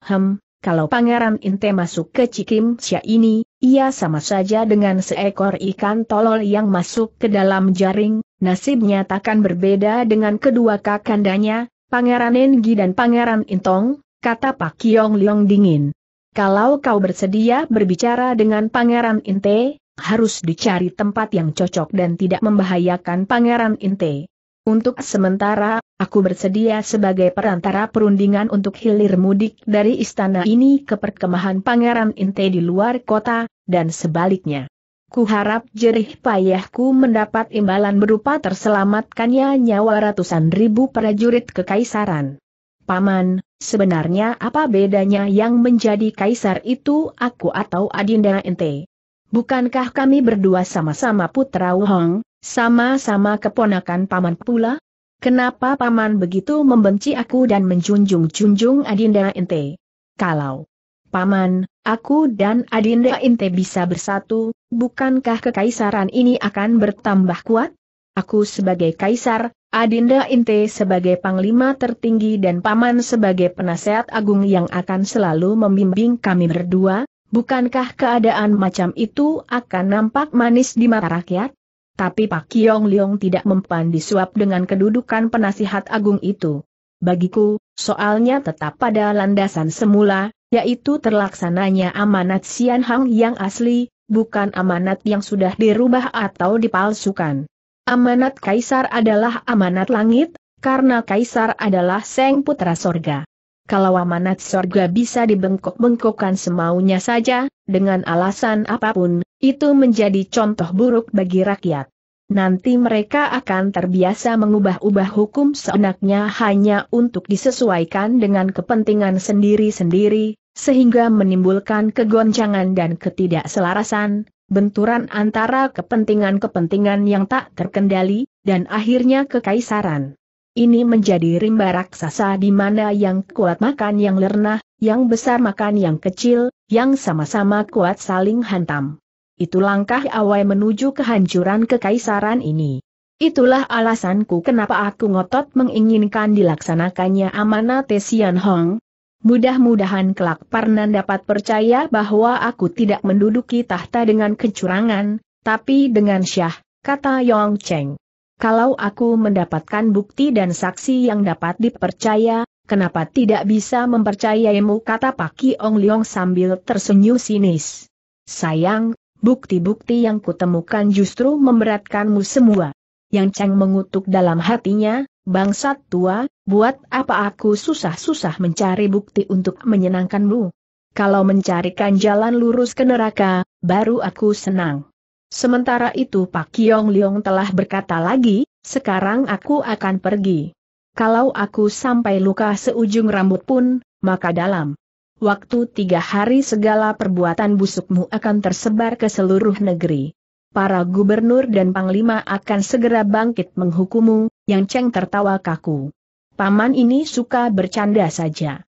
Hem, kalau Pangeran Inte masuk ke Cikimsya ini, ia sama saja dengan seekor ikan tolol yang masuk ke dalam jaring, nasibnya takkan berbeda dengan kedua kakandanya, Pangeran Engi dan Pangeran Intong, kata Pak Kiong Leong dingin. Kalau kau bersedia berbicara dengan Pangeran Inte, harus dicari tempat yang cocok dan tidak membahayakan Pangeran Inte. Untuk sementara, aku bersedia sebagai perantara perundingan untuk hilir mudik dari istana ini ke perkemahan Pangeran Inte di luar kota, dan sebaliknya. Kuharap jerih payahku mendapat imbalan berupa terselamatkannya nyawa ratusan ribu prajurit kekaisaran. Paman, sebenarnya apa bedanya yang menjadi kaisar itu aku atau Adinda Inte? Bukankah kami berdua sama-sama putra Wuhong, sama-sama keponakan paman pula? Kenapa paman begitu membenci aku dan menjunjung-junjung Adinda Inte? Kalau paman, aku dan Adinda Inte bisa bersatu, bukankah kekaisaran ini akan bertambah kuat? Aku sebagai kaisar, Adinda Inte sebagai panglima tertinggi dan paman sebagai penasehat agung yang akan selalu membimbing kami berdua, Bukankah keadaan macam itu akan nampak manis di mata rakyat? Tapi Pak Kiong Leong tidak mempan disuap dengan kedudukan penasihat agung itu. Bagiku, soalnya tetap pada landasan semula, yaitu terlaksananya amanat Sian Hang yang asli, bukan amanat yang sudah dirubah atau dipalsukan. Amanat Kaisar adalah amanat langit, karena Kaisar adalah Seng Putra Sorga kalau amanat sorga bisa dibengkok-bengkokkan semaunya saja, dengan alasan apapun, itu menjadi contoh buruk bagi rakyat. Nanti mereka akan terbiasa mengubah-ubah hukum seenaknya hanya untuk disesuaikan dengan kepentingan sendiri-sendiri, sehingga menimbulkan kegoncangan dan ketidakselarasan, benturan antara kepentingan-kepentingan yang tak terkendali, dan akhirnya kekaisaran. Ini menjadi rimba raksasa di mana yang kuat makan yang lernah, yang besar makan yang kecil, yang sama-sama kuat saling hantam. Itu langkah awal menuju kehancuran kekaisaran ini. Itulah alasanku kenapa aku ngotot menginginkan dilaksanakannya amanah Tesian Hong. Mudah-mudahan kelak Parnan dapat percaya bahwa aku tidak menduduki tahta dengan kecurangan, tapi dengan syah, kata Yong Cheng kalau aku mendapatkan bukti dan saksi yang dapat dipercaya, kenapa tidak bisa mempercayaimu kata Paki Ong Leong sambil tersenyum sinis. Sayang, bukti-bukti yang kutemukan justru memberatkanmu semua. Yang Cheng mengutuk dalam hatinya, bangsat tua, buat apa aku susah-susah mencari bukti untuk menyenangkanmu? Kalau mencarikan jalan lurus ke neraka, baru aku senang. Sementara itu Pak Kiong Leong telah berkata lagi, sekarang aku akan pergi. Kalau aku sampai luka seujung rambut pun, maka dalam waktu tiga hari segala perbuatan busukmu akan tersebar ke seluruh negeri. Para gubernur dan panglima akan segera bangkit menghukummu. Yang Cheng tertawa kaku. Paman ini suka bercanda saja.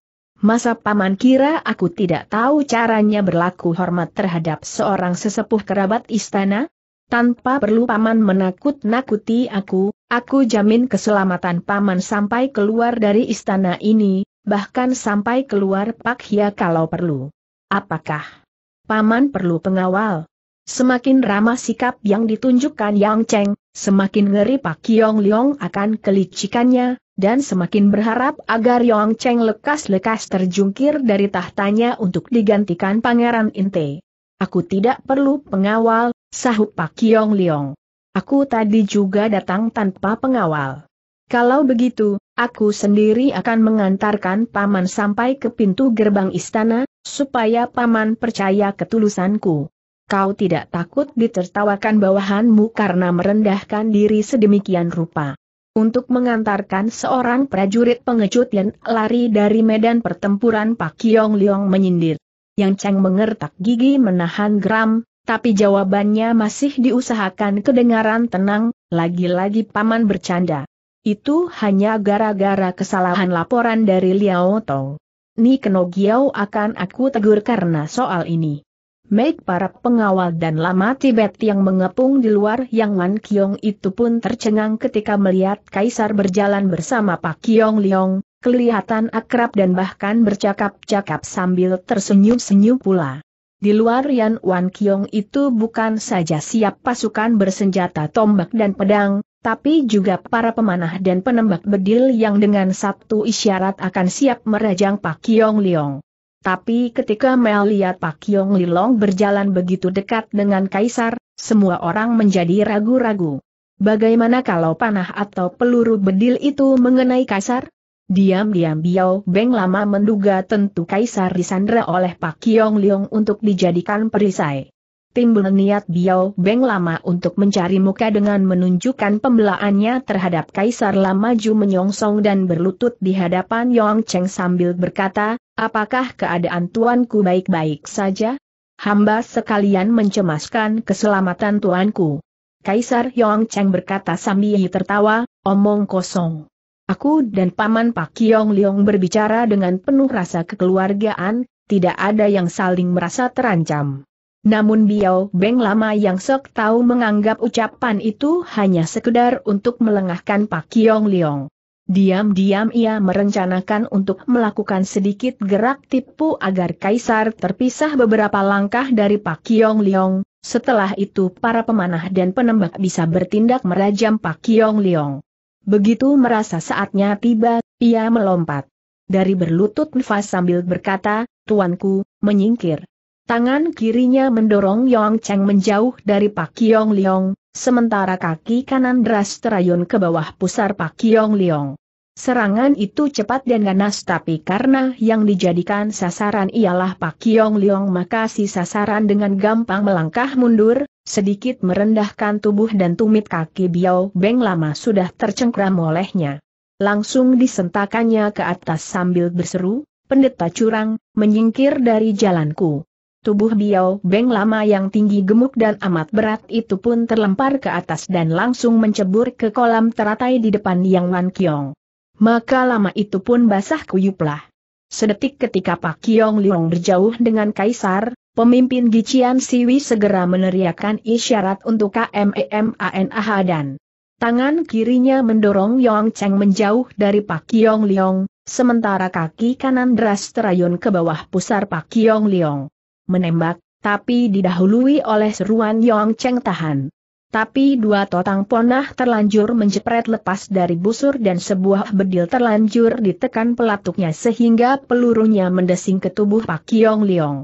Masa paman kira aku tidak tahu caranya berlaku hormat terhadap seorang sesepuh kerabat istana? Tanpa perlu paman menakut-nakuti aku, aku jamin keselamatan paman sampai keluar dari istana ini, bahkan sampai keluar Pak Hia kalau perlu. Apakah paman perlu pengawal? Semakin ramah sikap yang ditunjukkan Yang Cheng, semakin ngeri Pak Kiong Leong akan kelicikannya, dan semakin berharap agar Yong Cheng lekas-lekas terjungkir dari tahtanya untuk digantikan Pangeran Inte. Aku tidak perlu pengawal, sahut Pak Yong Liong. Aku tadi juga datang tanpa pengawal. Kalau begitu, aku sendiri akan mengantarkan paman sampai ke pintu gerbang istana, supaya paman percaya ketulusanku. Kau tidak takut ditertawakan bawahanmu karena merendahkan diri sedemikian rupa untuk mengantarkan seorang prajurit pengecut yang lari dari medan pertempuran Pak Kiong Liong menyindir. Yang Cheng mengertak gigi menahan geram, tapi jawabannya masih diusahakan kedengaran tenang, lagi-lagi paman bercanda. Itu hanya gara-gara kesalahan laporan dari Liao Tong. Ni Kenogiao akan aku tegur karena soal ini. Make para pengawal dan lama Tibet yang mengepung di luar Yang Man Kiong itu pun tercengang ketika melihat Kaisar berjalan bersama Pak Kiong Liong, kelihatan akrab dan bahkan bercakap-cakap sambil tersenyum-senyum pula. Di luar Yan Wan Kiong itu bukan saja siap pasukan bersenjata tombak dan pedang, tapi juga para pemanah dan penembak bedil yang dengan satu isyarat akan siap merajang Pak Kiong Liong. Tapi ketika Mel lihat Pak Yong Lilong berjalan begitu dekat dengan Kaisar, semua orang menjadi ragu-ragu. Bagaimana kalau panah atau peluru bedil itu mengenai Kaisar? Diam-diam Biao Beng lama menduga tentu Kaisar disandra oleh Pak Yong Lilong untuk dijadikan perisai timbul niat Biao Beng lama untuk mencari muka dengan menunjukkan pembelaannya terhadap Kaisar Lama Ju menyongsong dan berlutut di hadapan Yong Cheng sambil berkata, apakah keadaan tuanku baik-baik saja? Hamba sekalian mencemaskan keselamatan tuanku. Kaisar Yong Cheng berkata sambil tertawa, omong kosong. Aku dan Paman Pak Yong Leong berbicara dengan penuh rasa kekeluargaan, tidak ada yang saling merasa terancam. Namun Biao Beng lama yang sok tahu menganggap ucapan itu hanya sekedar untuk melengahkan Pak Kiong Liong. Diam-diam ia merencanakan untuk melakukan sedikit gerak tipu agar Kaisar terpisah beberapa langkah dari Pak Kiong Liong, setelah itu para pemanah dan penembak bisa bertindak merajam Pak Kiong Liong. Begitu merasa saatnya tiba, ia melompat. Dari berlutut nafas sambil berkata, Tuanku, menyingkir. Tangan kirinya mendorong Yong Cheng menjauh dari Pak Kiong Liong, sementara kaki kanan deras terayun ke bawah pusar Pak Kiong Liong. Serangan itu cepat dan ganas tapi karena yang dijadikan sasaran ialah Pak Kiong Liong maka si sasaran dengan gampang melangkah mundur, sedikit merendahkan tubuh dan tumit kaki Biao Beng lama sudah tercengkram olehnya. Langsung disentakannya ke atas sambil berseru, pendeta curang, menyingkir dari jalanku. Tubuh Biao Beng lama yang tinggi gemuk dan amat berat itu pun terlempar ke atas dan langsung mencebur ke kolam teratai di depan Yang Wan Kiong. Maka lama itu pun basah kuyuplah. Sedetik ketika Pak Kiong Liong berjauh dengan Kaisar, pemimpin Gician Siwi segera meneriakkan isyarat untuk KMEMANAH dan tangan kirinya mendorong Yong Cheng menjauh dari Pak Kiong Liong, sementara kaki kanan deras terayun ke bawah pusar Pak Kiong Liong menembak, tapi didahului oleh seruan Yong Cheng tahan. Tapi dua totang ponah terlanjur menjepret lepas dari busur dan sebuah bedil terlanjur ditekan pelatuknya sehingga pelurunya mendesing ke tubuh Pak Kiong Liong.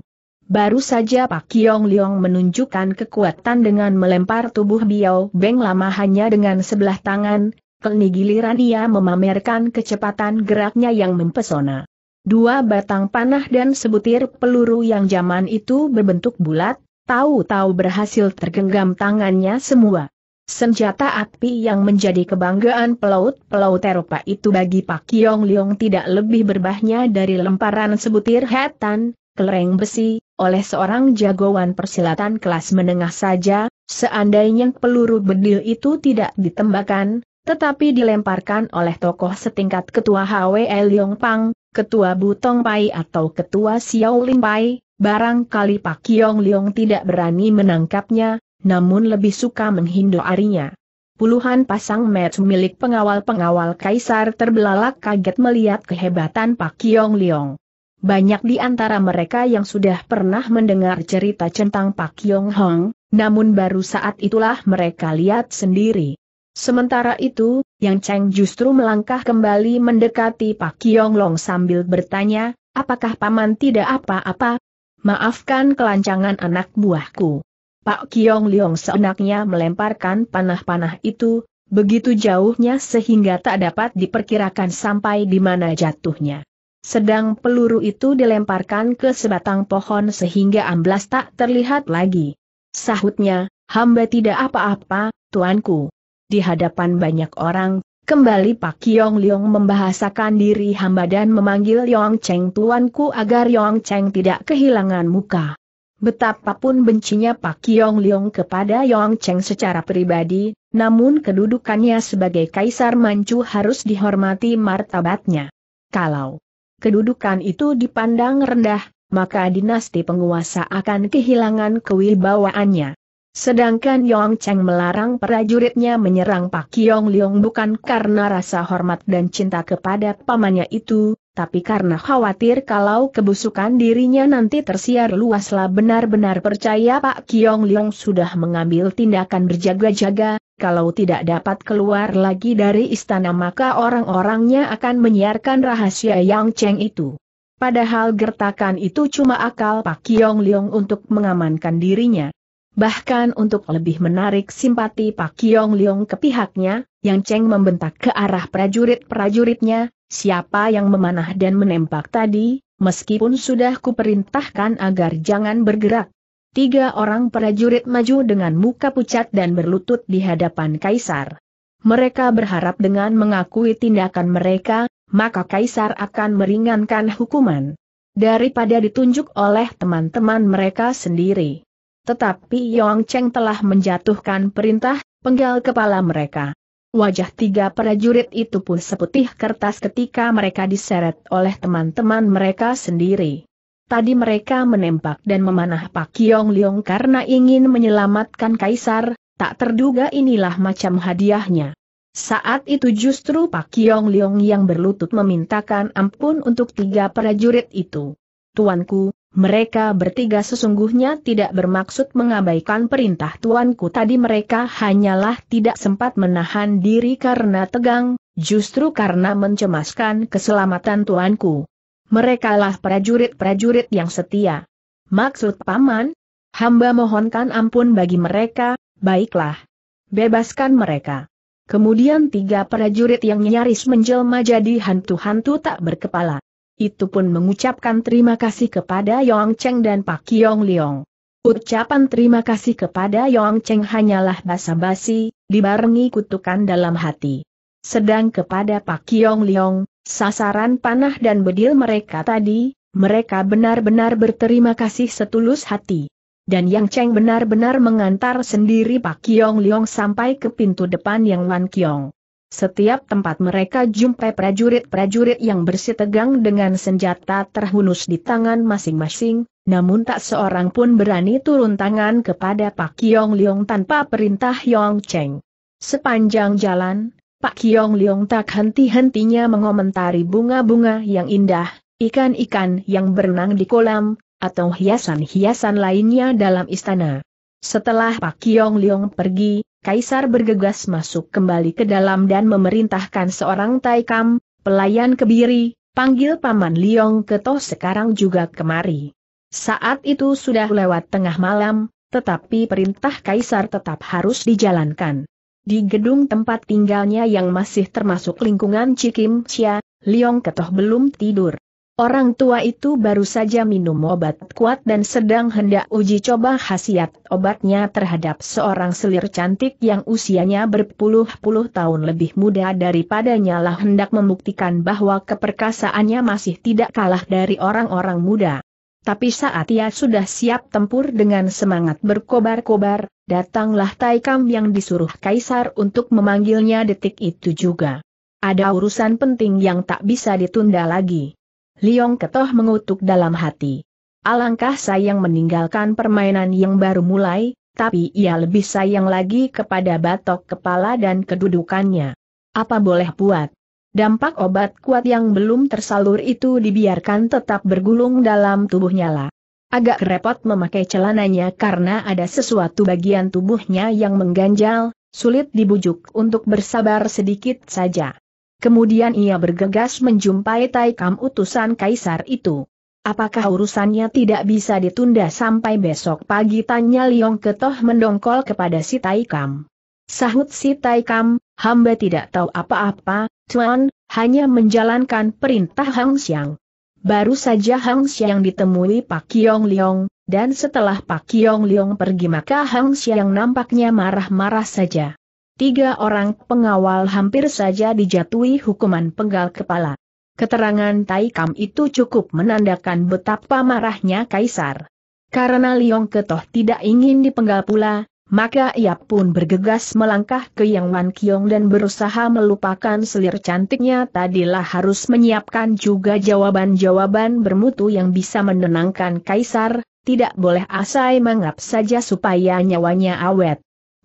Baru saja Pak Kiong Liong menunjukkan kekuatan dengan melempar tubuh Biao Beng lama hanya dengan sebelah tangan, kelni giliran ia memamerkan kecepatan geraknya yang mempesona. Dua batang panah dan sebutir peluru yang zaman itu berbentuk bulat, tahu-tahu berhasil tergenggam tangannya semua. Senjata api yang menjadi kebanggaan pelaut-pelaut Eropa itu bagi Pak Yong Leong tidak lebih berbahnya dari lemparan sebutir hetan, kelereng besi, oleh seorang jagoan persilatan kelas menengah saja, seandainya peluru bedil itu tidak ditembakkan, tetapi dilemparkan oleh tokoh setingkat ketua HWL Yong Pang, Ketua Butong Pai atau Ketua Xiao Ling Pai, barangkali Pak Kiong Liong tidak berani menangkapnya, namun lebih suka menghindarinya. Puluhan pasang match milik pengawal-pengawal kaisar terbelalak kaget melihat kehebatan Pak Kiong Liong. Banyak di antara mereka yang sudah pernah mendengar cerita tentang Pak Kiong Hong, namun baru saat itulah mereka lihat sendiri. Sementara itu, yang Cheng justru melangkah kembali mendekati Pak Kiong Long sambil bertanya, apakah paman tidak apa-apa? Maafkan kelancangan anak buahku. Pak Kiong Liong seenaknya melemparkan panah-panah itu, begitu jauhnya sehingga tak dapat diperkirakan sampai di mana jatuhnya. Sedang peluru itu dilemparkan ke sebatang pohon sehingga amblas tak terlihat lagi. Sahutnya, hamba tidak apa-apa, tuanku di hadapan banyak orang, kembali Pak Yong Leong membahasakan diri hamba dan memanggil Yong Cheng tuanku agar Yong Cheng tidak kehilangan muka. Betapapun bencinya Pak Yong Leong kepada Yong Cheng secara pribadi, namun kedudukannya sebagai Kaisar Manchu harus dihormati martabatnya. Kalau kedudukan itu dipandang rendah, maka dinasti penguasa akan kehilangan kewibawaannya. Sedangkan Yong Cheng melarang prajuritnya menyerang Pak Kiong Leong bukan karena rasa hormat dan cinta kepada pamannya itu, tapi karena khawatir kalau kebusukan dirinya nanti tersiar luaslah benar-benar percaya Pak Kiong Leong sudah mengambil tindakan berjaga-jaga, kalau tidak dapat keluar lagi dari istana maka orang-orangnya akan menyiarkan rahasia Yong Cheng itu. Padahal gertakan itu cuma akal Pak Kiong Leong untuk mengamankan dirinya. Bahkan untuk lebih menarik simpati Pak Kiong Liong ke pihaknya, Yang Cheng membentak ke arah prajurit-prajuritnya, siapa yang memanah dan menembak tadi, meskipun sudah kuperintahkan agar jangan bergerak. Tiga orang prajurit maju dengan muka pucat dan berlutut di hadapan Kaisar. Mereka berharap dengan mengakui tindakan mereka, maka Kaisar akan meringankan hukuman. Daripada ditunjuk oleh teman-teman mereka sendiri. Tetapi Yong Cheng telah menjatuhkan perintah, penggal kepala mereka. Wajah tiga prajurit itu pun seputih kertas ketika mereka diseret oleh teman-teman mereka sendiri. Tadi mereka menembak dan memanah Pak Yong Leong karena ingin menyelamatkan Kaisar, tak terduga inilah macam hadiahnya. Saat itu justru Pak Yong Leong yang berlutut memintakan ampun untuk tiga prajurit itu. Tuanku, mereka bertiga sesungguhnya tidak bermaksud mengabaikan perintah tuanku tadi mereka hanyalah tidak sempat menahan diri karena tegang, justru karena mencemaskan keselamatan tuanku. Merekalah prajurit-prajurit yang setia. Maksud paman? Hamba mohonkan ampun bagi mereka, baiklah. Bebaskan mereka. Kemudian tiga prajurit yang nyaris menjelma jadi hantu-hantu tak berkepala itu pun mengucapkan terima kasih kepada Yong Cheng dan Pak Yong Liong. Ucapan terima kasih kepada Yong Cheng hanyalah basa-basi, dibarengi kutukan dalam hati. Sedang kepada Pak Yong Liong, sasaran panah dan bedil mereka tadi, mereka benar-benar berterima kasih setulus hati. Dan Yang Cheng benar-benar mengantar sendiri Pak Yong Liong sampai ke pintu depan Yang Wan Kiong. Setiap tempat mereka jumpai prajurit-prajurit yang bersitegang dengan senjata terhunus di tangan masing-masing, namun tak seorang pun berani turun tangan kepada Pak Kiong Liong tanpa perintah Yong Cheng. Sepanjang jalan, Pak Kiong Liong tak henti-hentinya mengomentari bunga-bunga yang indah, ikan-ikan yang berenang di kolam, atau hiasan-hiasan lainnya dalam istana. Setelah Pak Kiong Leong pergi, Kaisar bergegas masuk kembali ke dalam dan memerintahkan seorang Taikam, pelayan kebiri, panggil Paman Leong Toh sekarang juga kemari. Saat itu sudah lewat tengah malam, tetapi perintah Kaisar tetap harus dijalankan. Di gedung tempat tinggalnya yang masih termasuk lingkungan Cikim Cia, Leong Ketoh belum tidur. Orang tua itu baru saja minum obat kuat dan sedang hendak uji coba khasiat obatnya terhadap seorang selir cantik yang usianya berpuluh-puluh tahun lebih muda daripadanya lah hendak membuktikan bahwa keperkasaannya masih tidak kalah dari orang-orang muda. Tapi saat ia sudah siap tempur dengan semangat berkobar-kobar, datanglah Taikam yang disuruh Kaisar untuk memanggilnya detik itu juga. Ada urusan penting yang tak bisa ditunda lagi. Liong Ketoh mengutuk dalam hati. Alangkah sayang meninggalkan permainan yang baru mulai, tapi ia lebih sayang lagi kepada batok kepala dan kedudukannya. Apa boleh buat? Dampak obat kuat yang belum tersalur itu dibiarkan tetap bergulung dalam tubuhnya lah. Agak repot memakai celananya karena ada sesuatu bagian tubuhnya yang mengganjal, sulit dibujuk untuk bersabar sedikit saja. Kemudian ia bergegas menjumpai Taikam utusan kaisar itu. Apakah urusannya tidak bisa ditunda sampai besok pagi tanya Liong Ketoh mendongkol kepada si Taikam. Sahut si Taikam, hamba tidak tahu apa-apa, Tuan, hanya menjalankan perintah Hang Xiang. Baru saja Hang Xiang ditemui Pak Kiong Liong, dan setelah Pak Kiong Liong pergi maka Hang Xiang nampaknya marah-marah saja tiga orang pengawal hampir saja dijatuhi hukuman penggal kepala. Keterangan Taikam itu cukup menandakan betapa marahnya Kaisar. Karena Liong Ketoh tidak ingin dipenggal pula, maka ia pun bergegas melangkah ke Yang Wan Kiong dan berusaha melupakan selir cantiknya tadilah harus menyiapkan juga jawaban-jawaban bermutu yang bisa menenangkan Kaisar, tidak boleh asai mengap saja supaya nyawanya awet.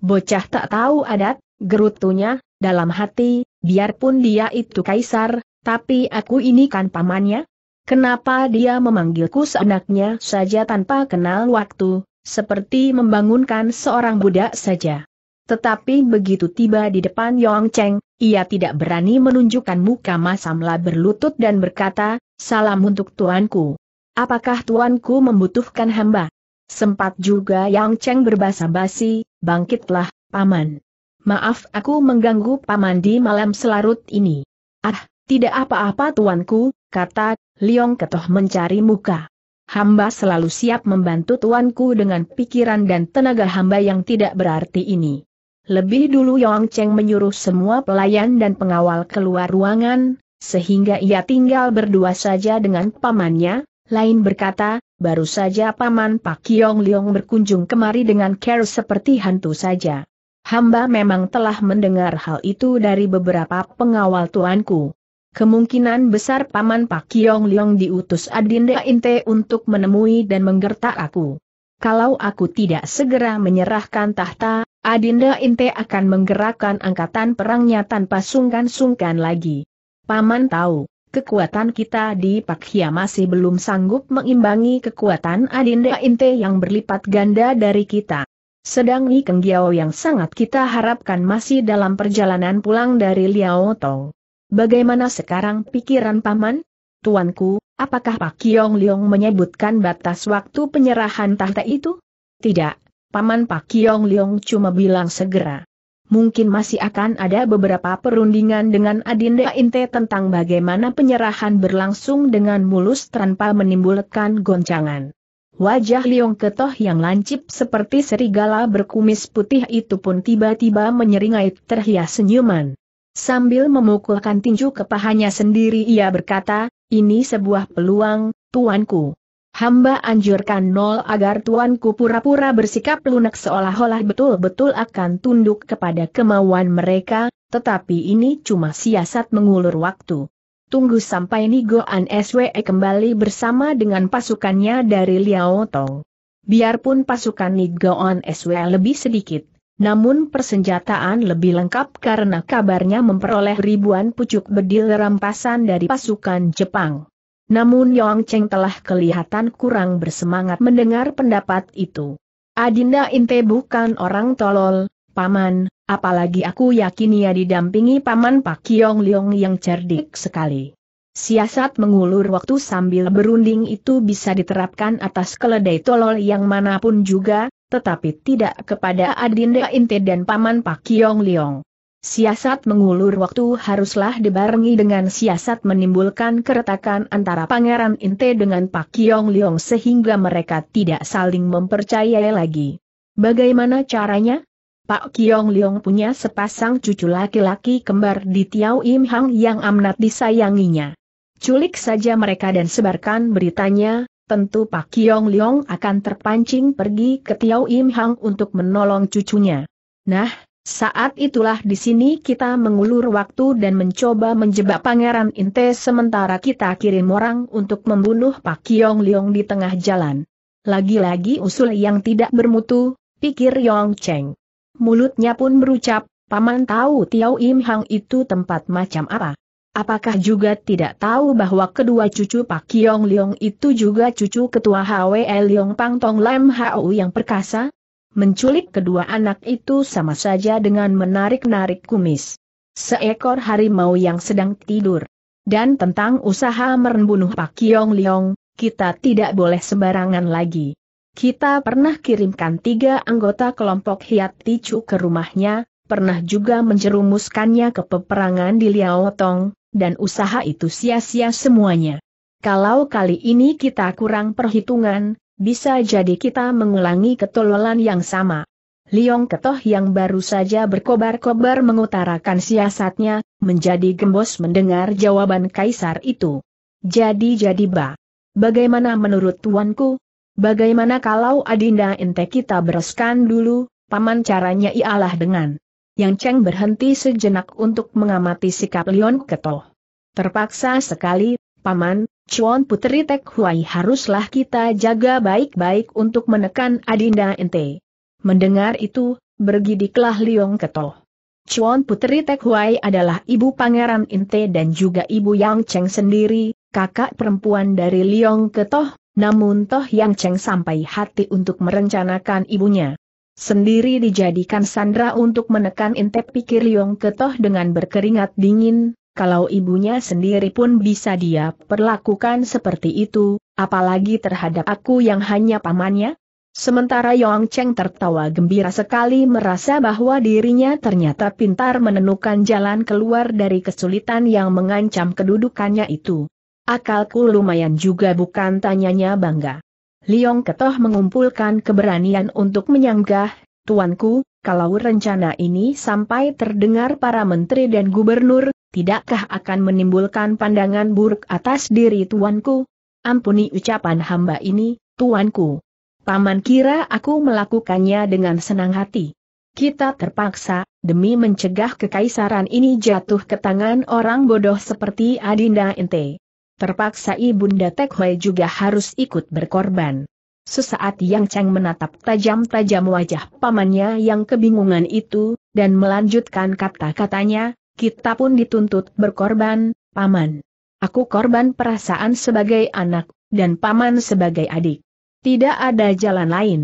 Bocah tak tahu adat, gerutunya, dalam hati, biarpun dia itu kaisar, tapi aku ini kan pamannya. Kenapa dia memanggilku seenaknya saja tanpa kenal waktu, seperti membangunkan seorang budak saja. Tetapi begitu tiba di depan Yong Cheng, ia tidak berani menunjukkan muka masamla berlutut dan berkata, salam untuk tuanku. Apakah tuanku membutuhkan hamba? Sempat juga Yang Cheng berbasa basi, Bangkitlah, Paman. Maaf aku mengganggu Paman di malam selarut ini. Ah, tidak apa-apa tuanku, kata Liong Ketoh mencari muka. Hamba selalu siap membantu tuanku dengan pikiran dan tenaga hamba yang tidak berarti ini. Lebih dulu Yong Cheng menyuruh semua pelayan dan pengawal keluar ruangan, sehingga ia tinggal berdua saja dengan pamannya, lain berkata, baru saja Paman Pak Kiong Leong berkunjung kemari dengan care seperti hantu saja. Hamba memang telah mendengar hal itu dari beberapa pengawal tuanku. Kemungkinan besar Paman Pak Kiong Leong diutus Adinda Inte untuk menemui dan menggertak aku. Kalau aku tidak segera menyerahkan tahta, Adinda Inte akan menggerakkan angkatan perangnya tanpa sungkan-sungkan lagi. Paman tahu, kekuatan kita di Pakia masih belum sanggup mengimbangi kekuatan Adinda Inte yang berlipat ganda dari kita. Sedang Ni Giao yang sangat kita harapkan masih dalam perjalanan pulang dari Liao Tong. Bagaimana sekarang pikiran Paman? Tuanku, apakah Pak Kiong Liong menyebutkan batas waktu penyerahan tahta itu? Tidak, Paman Pak Kiong Liong cuma bilang segera mungkin masih akan ada beberapa perundingan dengan Adinda Inte tentang bagaimana penyerahan berlangsung dengan mulus tanpa menimbulkan goncangan. Wajah Liong Ketoh yang lancip seperti serigala berkumis putih itu pun tiba-tiba menyeringai terhias senyuman. Sambil memukulkan tinju ke pahanya sendiri ia berkata, ini sebuah peluang, tuanku hamba anjurkan nol agar tuanku pura-pura bersikap lunak seolah-olah betul-betul akan tunduk kepada kemauan mereka, tetapi ini cuma siasat mengulur waktu. Tunggu sampai Nigoan SWE kembali bersama dengan pasukannya dari Liao Tong. Biarpun pasukan Nigoan SWE lebih sedikit, namun persenjataan lebih lengkap karena kabarnya memperoleh ribuan pucuk bedil rampasan dari pasukan Jepang. Namun Yong Cheng telah kelihatan kurang bersemangat mendengar pendapat itu. Adinda Inte bukan orang tolol, Paman, apalagi aku yakin ia didampingi Paman Pak Kiong Leong yang cerdik sekali. Siasat mengulur waktu sambil berunding itu bisa diterapkan atas keledai tolol yang manapun juga, tetapi tidak kepada Adinda Inte dan Paman Pak Kiong Leong. Siasat mengulur waktu haruslah dibarengi dengan siasat menimbulkan keretakan antara Pangeran Inte dengan Pak Kiong Liong sehingga mereka tidak saling mempercayai lagi. Bagaimana caranya? Pak Kiong Liong punya sepasang cucu laki-laki kembar di Tiau Im Hang yang amnat disayanginya. Culik saja mereka dan sebarkan beritanya, tentu Pak Kiong Liong akan terpancing pergi ke Tiau Im Hang untuk menolong cucunya. Nah, saat itulah di sini kita mengulur waktu dan mencoba menjebak Pangeran Inte sementara kita kirim orang untuk membunuh Pak Kiong Leong di tengah jalan. Lagi-lagi usul yang tidak bermutu, pikir Yong Cheng. Mulutnya pun berucap, Paman tahu Tiao Im Hang itu tempat macam apa. Apakah juga tidak tahu bahwa kedua cucu Pak Kiong Leong itu juga cucu ketua HWL Leong Pang Tong Lam Hau yang perkasa? menculik kedua anak itu sama saja dengan menarik-narik kumis. Seekor harimau yang sedang tidur. Dan tentang usaha merembunuh Pak Kiong Liong, kita tidak boleh sembarangan lagi. Kita pernah kirimkan tiga anggota kelompok Hiat Ticu ke rumahnya, pernah juga menjerumuskannya ke peperangan di Liaotong, dan usaha itu sia-sia semuanya. Kalau kali ini kita kurang perhitungan, bisa jadi kita mengulangi ketololan yang sama. Liong Ketoh yang baru saja berkobar-kobar mengutarakan siasatnya, menjadi gembos mendengar jawaban kaisar itu. Jadi-jadi ba. Bagaimana menurut tuanku? Bagaimana kalau adinda ente kita bereskan dulu, paman caranya ialah dengan. Yang Cheng berhenti sejenak untuk mengamati sikap Liong Ketoh. Terpaksa sekali, paman, Cuan Putri Tek Huai haruslah kita jaga baik-baik untuk menekan Adinda Ente. Mendengar itu, bergidiklah Liong Ketoh. Cuan Putri Tek Huai adalah ibu Pangeran Inte dan juga ibu Yang Cheng sendiri, kakak perempuan dari Liong Ketoh, namun Toh Yang Cheng sampai hati untuk merencanakan ibunya. Sendiri dijadikan sandra untuk menekan Inte pikir Liong Ketoh dengan berkeringat dingin, kalau ibunya sendiri pun bisa dia perlakukan seperti itu, apalagi terhadap aku yang hanya pamannya? Sementara Yong Cheng tertawa gembira sekali merasa bahwa dirinya ternyata pintar menenukan jalan keluar dari kesulitan yang mengancam kedudukannya itu. Akalku lumayan juga bukan tanyanya bangga. Liong Ketoh mengumpulkan keberanian untuk menyanggah, Tuanku, kalau rencana ini sampai terdengar para menteri dan gubernur, tidakkah akan menimbulkan pandangan buruk atas diri tuanku? Ampuni ucapan hamba ini, tuanku. Paman kira aku melakukannya dengan senang hati. Kita terpaksa, demi mencegah kekaisaran ini jatuh ke tangan orang bodoh seperti Adinda Ente. Terpaksa Ibunda Tek juga harus ikut berkorban. Sesaat Yang Cheng menatap tajam-tajam wajah pamannya yang kebingungan itu, dan melanjutkan kata-katanya, kita pun dituntut berkorban, Paman. Aku korban perasaan sebagai anak, dan Paman sebagai adik. Tidak ada jalan lain.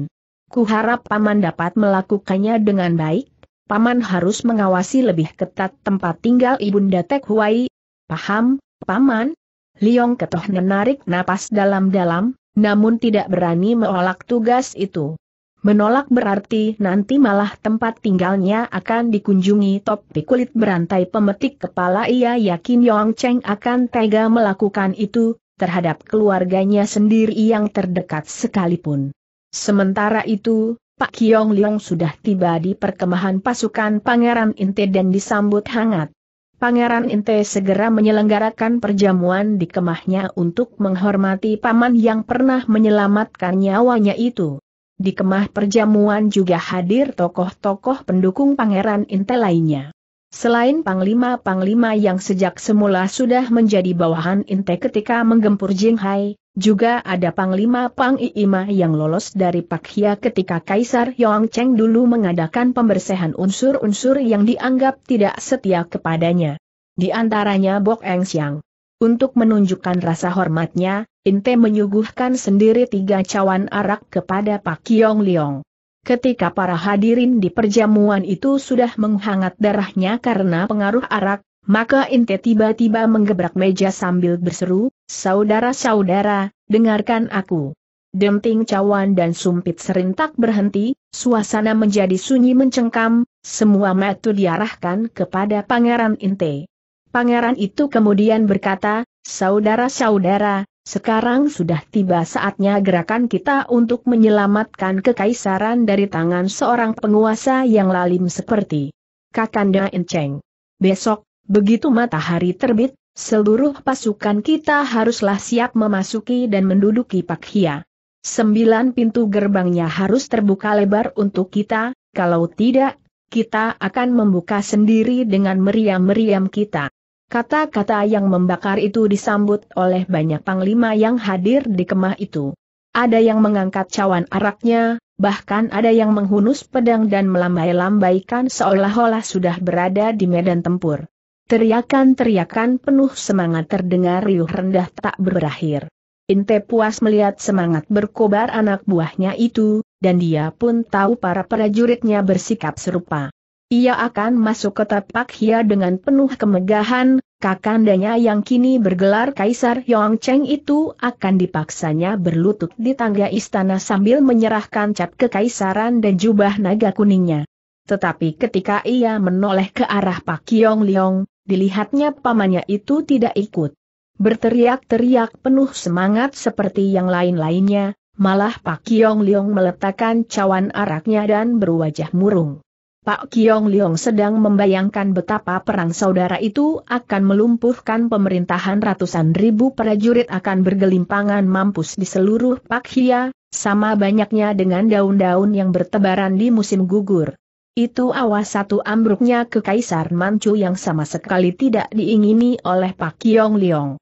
Kuharap Paman dapat melakukannya dengan baik, Paman harus mengawasi lebih ketat tempat tinggal Ibunda Tek Huai. Paham, Paman? Liong Ketoh menarik napas dalam-dalam, namun tidak berani menolak tugas itu. Menolak berarti nanti malah tempat tinggalnya akan dikunjungi topi kulit berantai pemetik kepala ia yakin Yong Cheng akan tega melakukan itu, terhadap keluarganya sendiri yang terdekat sekalipun. Sementara itu, Pak Kiong Leong sudah tiba di perkemahan pasukan Pangeran Inte dan disambut hangat. Pangeran Inte segera menyelenggarakan perjamuan di kemahnya untuk menghormati paman yang pernah menyelamatkan nyawanya itu. Di kemah perjamuan juga hadir tokoh-tokoh pendukung Pangeran Intel lainnya. Selain panglima-panglima yang sejak semula sudah menjadi bawahan Inte ketika menggempur Jinghai, juga ada panglima Pang Iima yang lolos dari Pakhia ketika Kaisar Yong Cheng dulu mengadakan pembersihan unsur-unsur yang dianggap tidak setia kepadanya. Di antaranya Bok Eng Xiang. Untuk menunjukkan rasa hormatnya, Inte menyuguhkan sendiri tiga cawan arak kepada Pak Kiong Liong. Ketika para hadirin di perjamuan itu sudah menghangat darahnya karena pengaruh arak, maka Inte tiba-tiba menggebrak meja sambil berseru, Saudara-saudara, dengarkan aku. Denting cawan dan sumpit serintak berhenti, suasana menjadi sunyi mencengkam, semua metu diarahkan kepada Pangeran Inte. Pangeran itu kemudian berkata, saudara-saudara, sekarang sudah tiba saatnya gerakan kita untuk menyelamatkan kekaisaran dari tangan seorang penguasa yang lalim seperti Kakanda Enceng. Besok, begitu matahari terbit, seluruh pasukan kita haruslah siap memasuki dan menduduki Pakhia. Sembilan pintu gerbangnya harus terbuka lebar untuk kita, kalau tidak, kita akan membuka sendiri dengan meriam-meriam kita. Kata-kata yang membakar itu disambut oleh banyak panglima yang hadir di kemah itu. Ada yang mengangkat cawan araknya, bahkan ada yang menghunus pedang dan melambai-lambaikan seolah-olah sudah berada di medan tempur. Teriakan-teriakan penuh semangat terdengar riuh rendah tak berakhir. Inte puas melihat semangat berkobar anak buahnya itu, dan dia pun tahu para prajuritnya bersikap serupa. Ia akan masuk ke tapak hia dengan penuh kemegahan, kakandanya yang kini bergelar Kaisar Yong Cheng itu akan dipaksanya berlutut di tangga istana sambil menyerahkan cap kekaisaran dan jubah naga kuningnya. Tetapi ketika ia menoleh ke arah Pak Yong Leong, dilihatnya pamannya itu tidak ikut. Berteriak-teriak penuh semangat seperti yang lain-lainnya, malah Pak Yong Leong meletakkan cawan araknya dan berwajah murung. Pak Kiong Liong sedang membayangkan betapa perang saudara itu akan melumpuhkan pemerintahan ratusan ribu prajurit akan bergelimpangan mampus di seluruh Pak Hia, sama banyaknya dengan daun-daun yang bertebaran di musim gugur. Itu awas satu ambruknya ke Kaisar Manchu yang sama sekali tidak diingini oleh Pak Kiong Liong.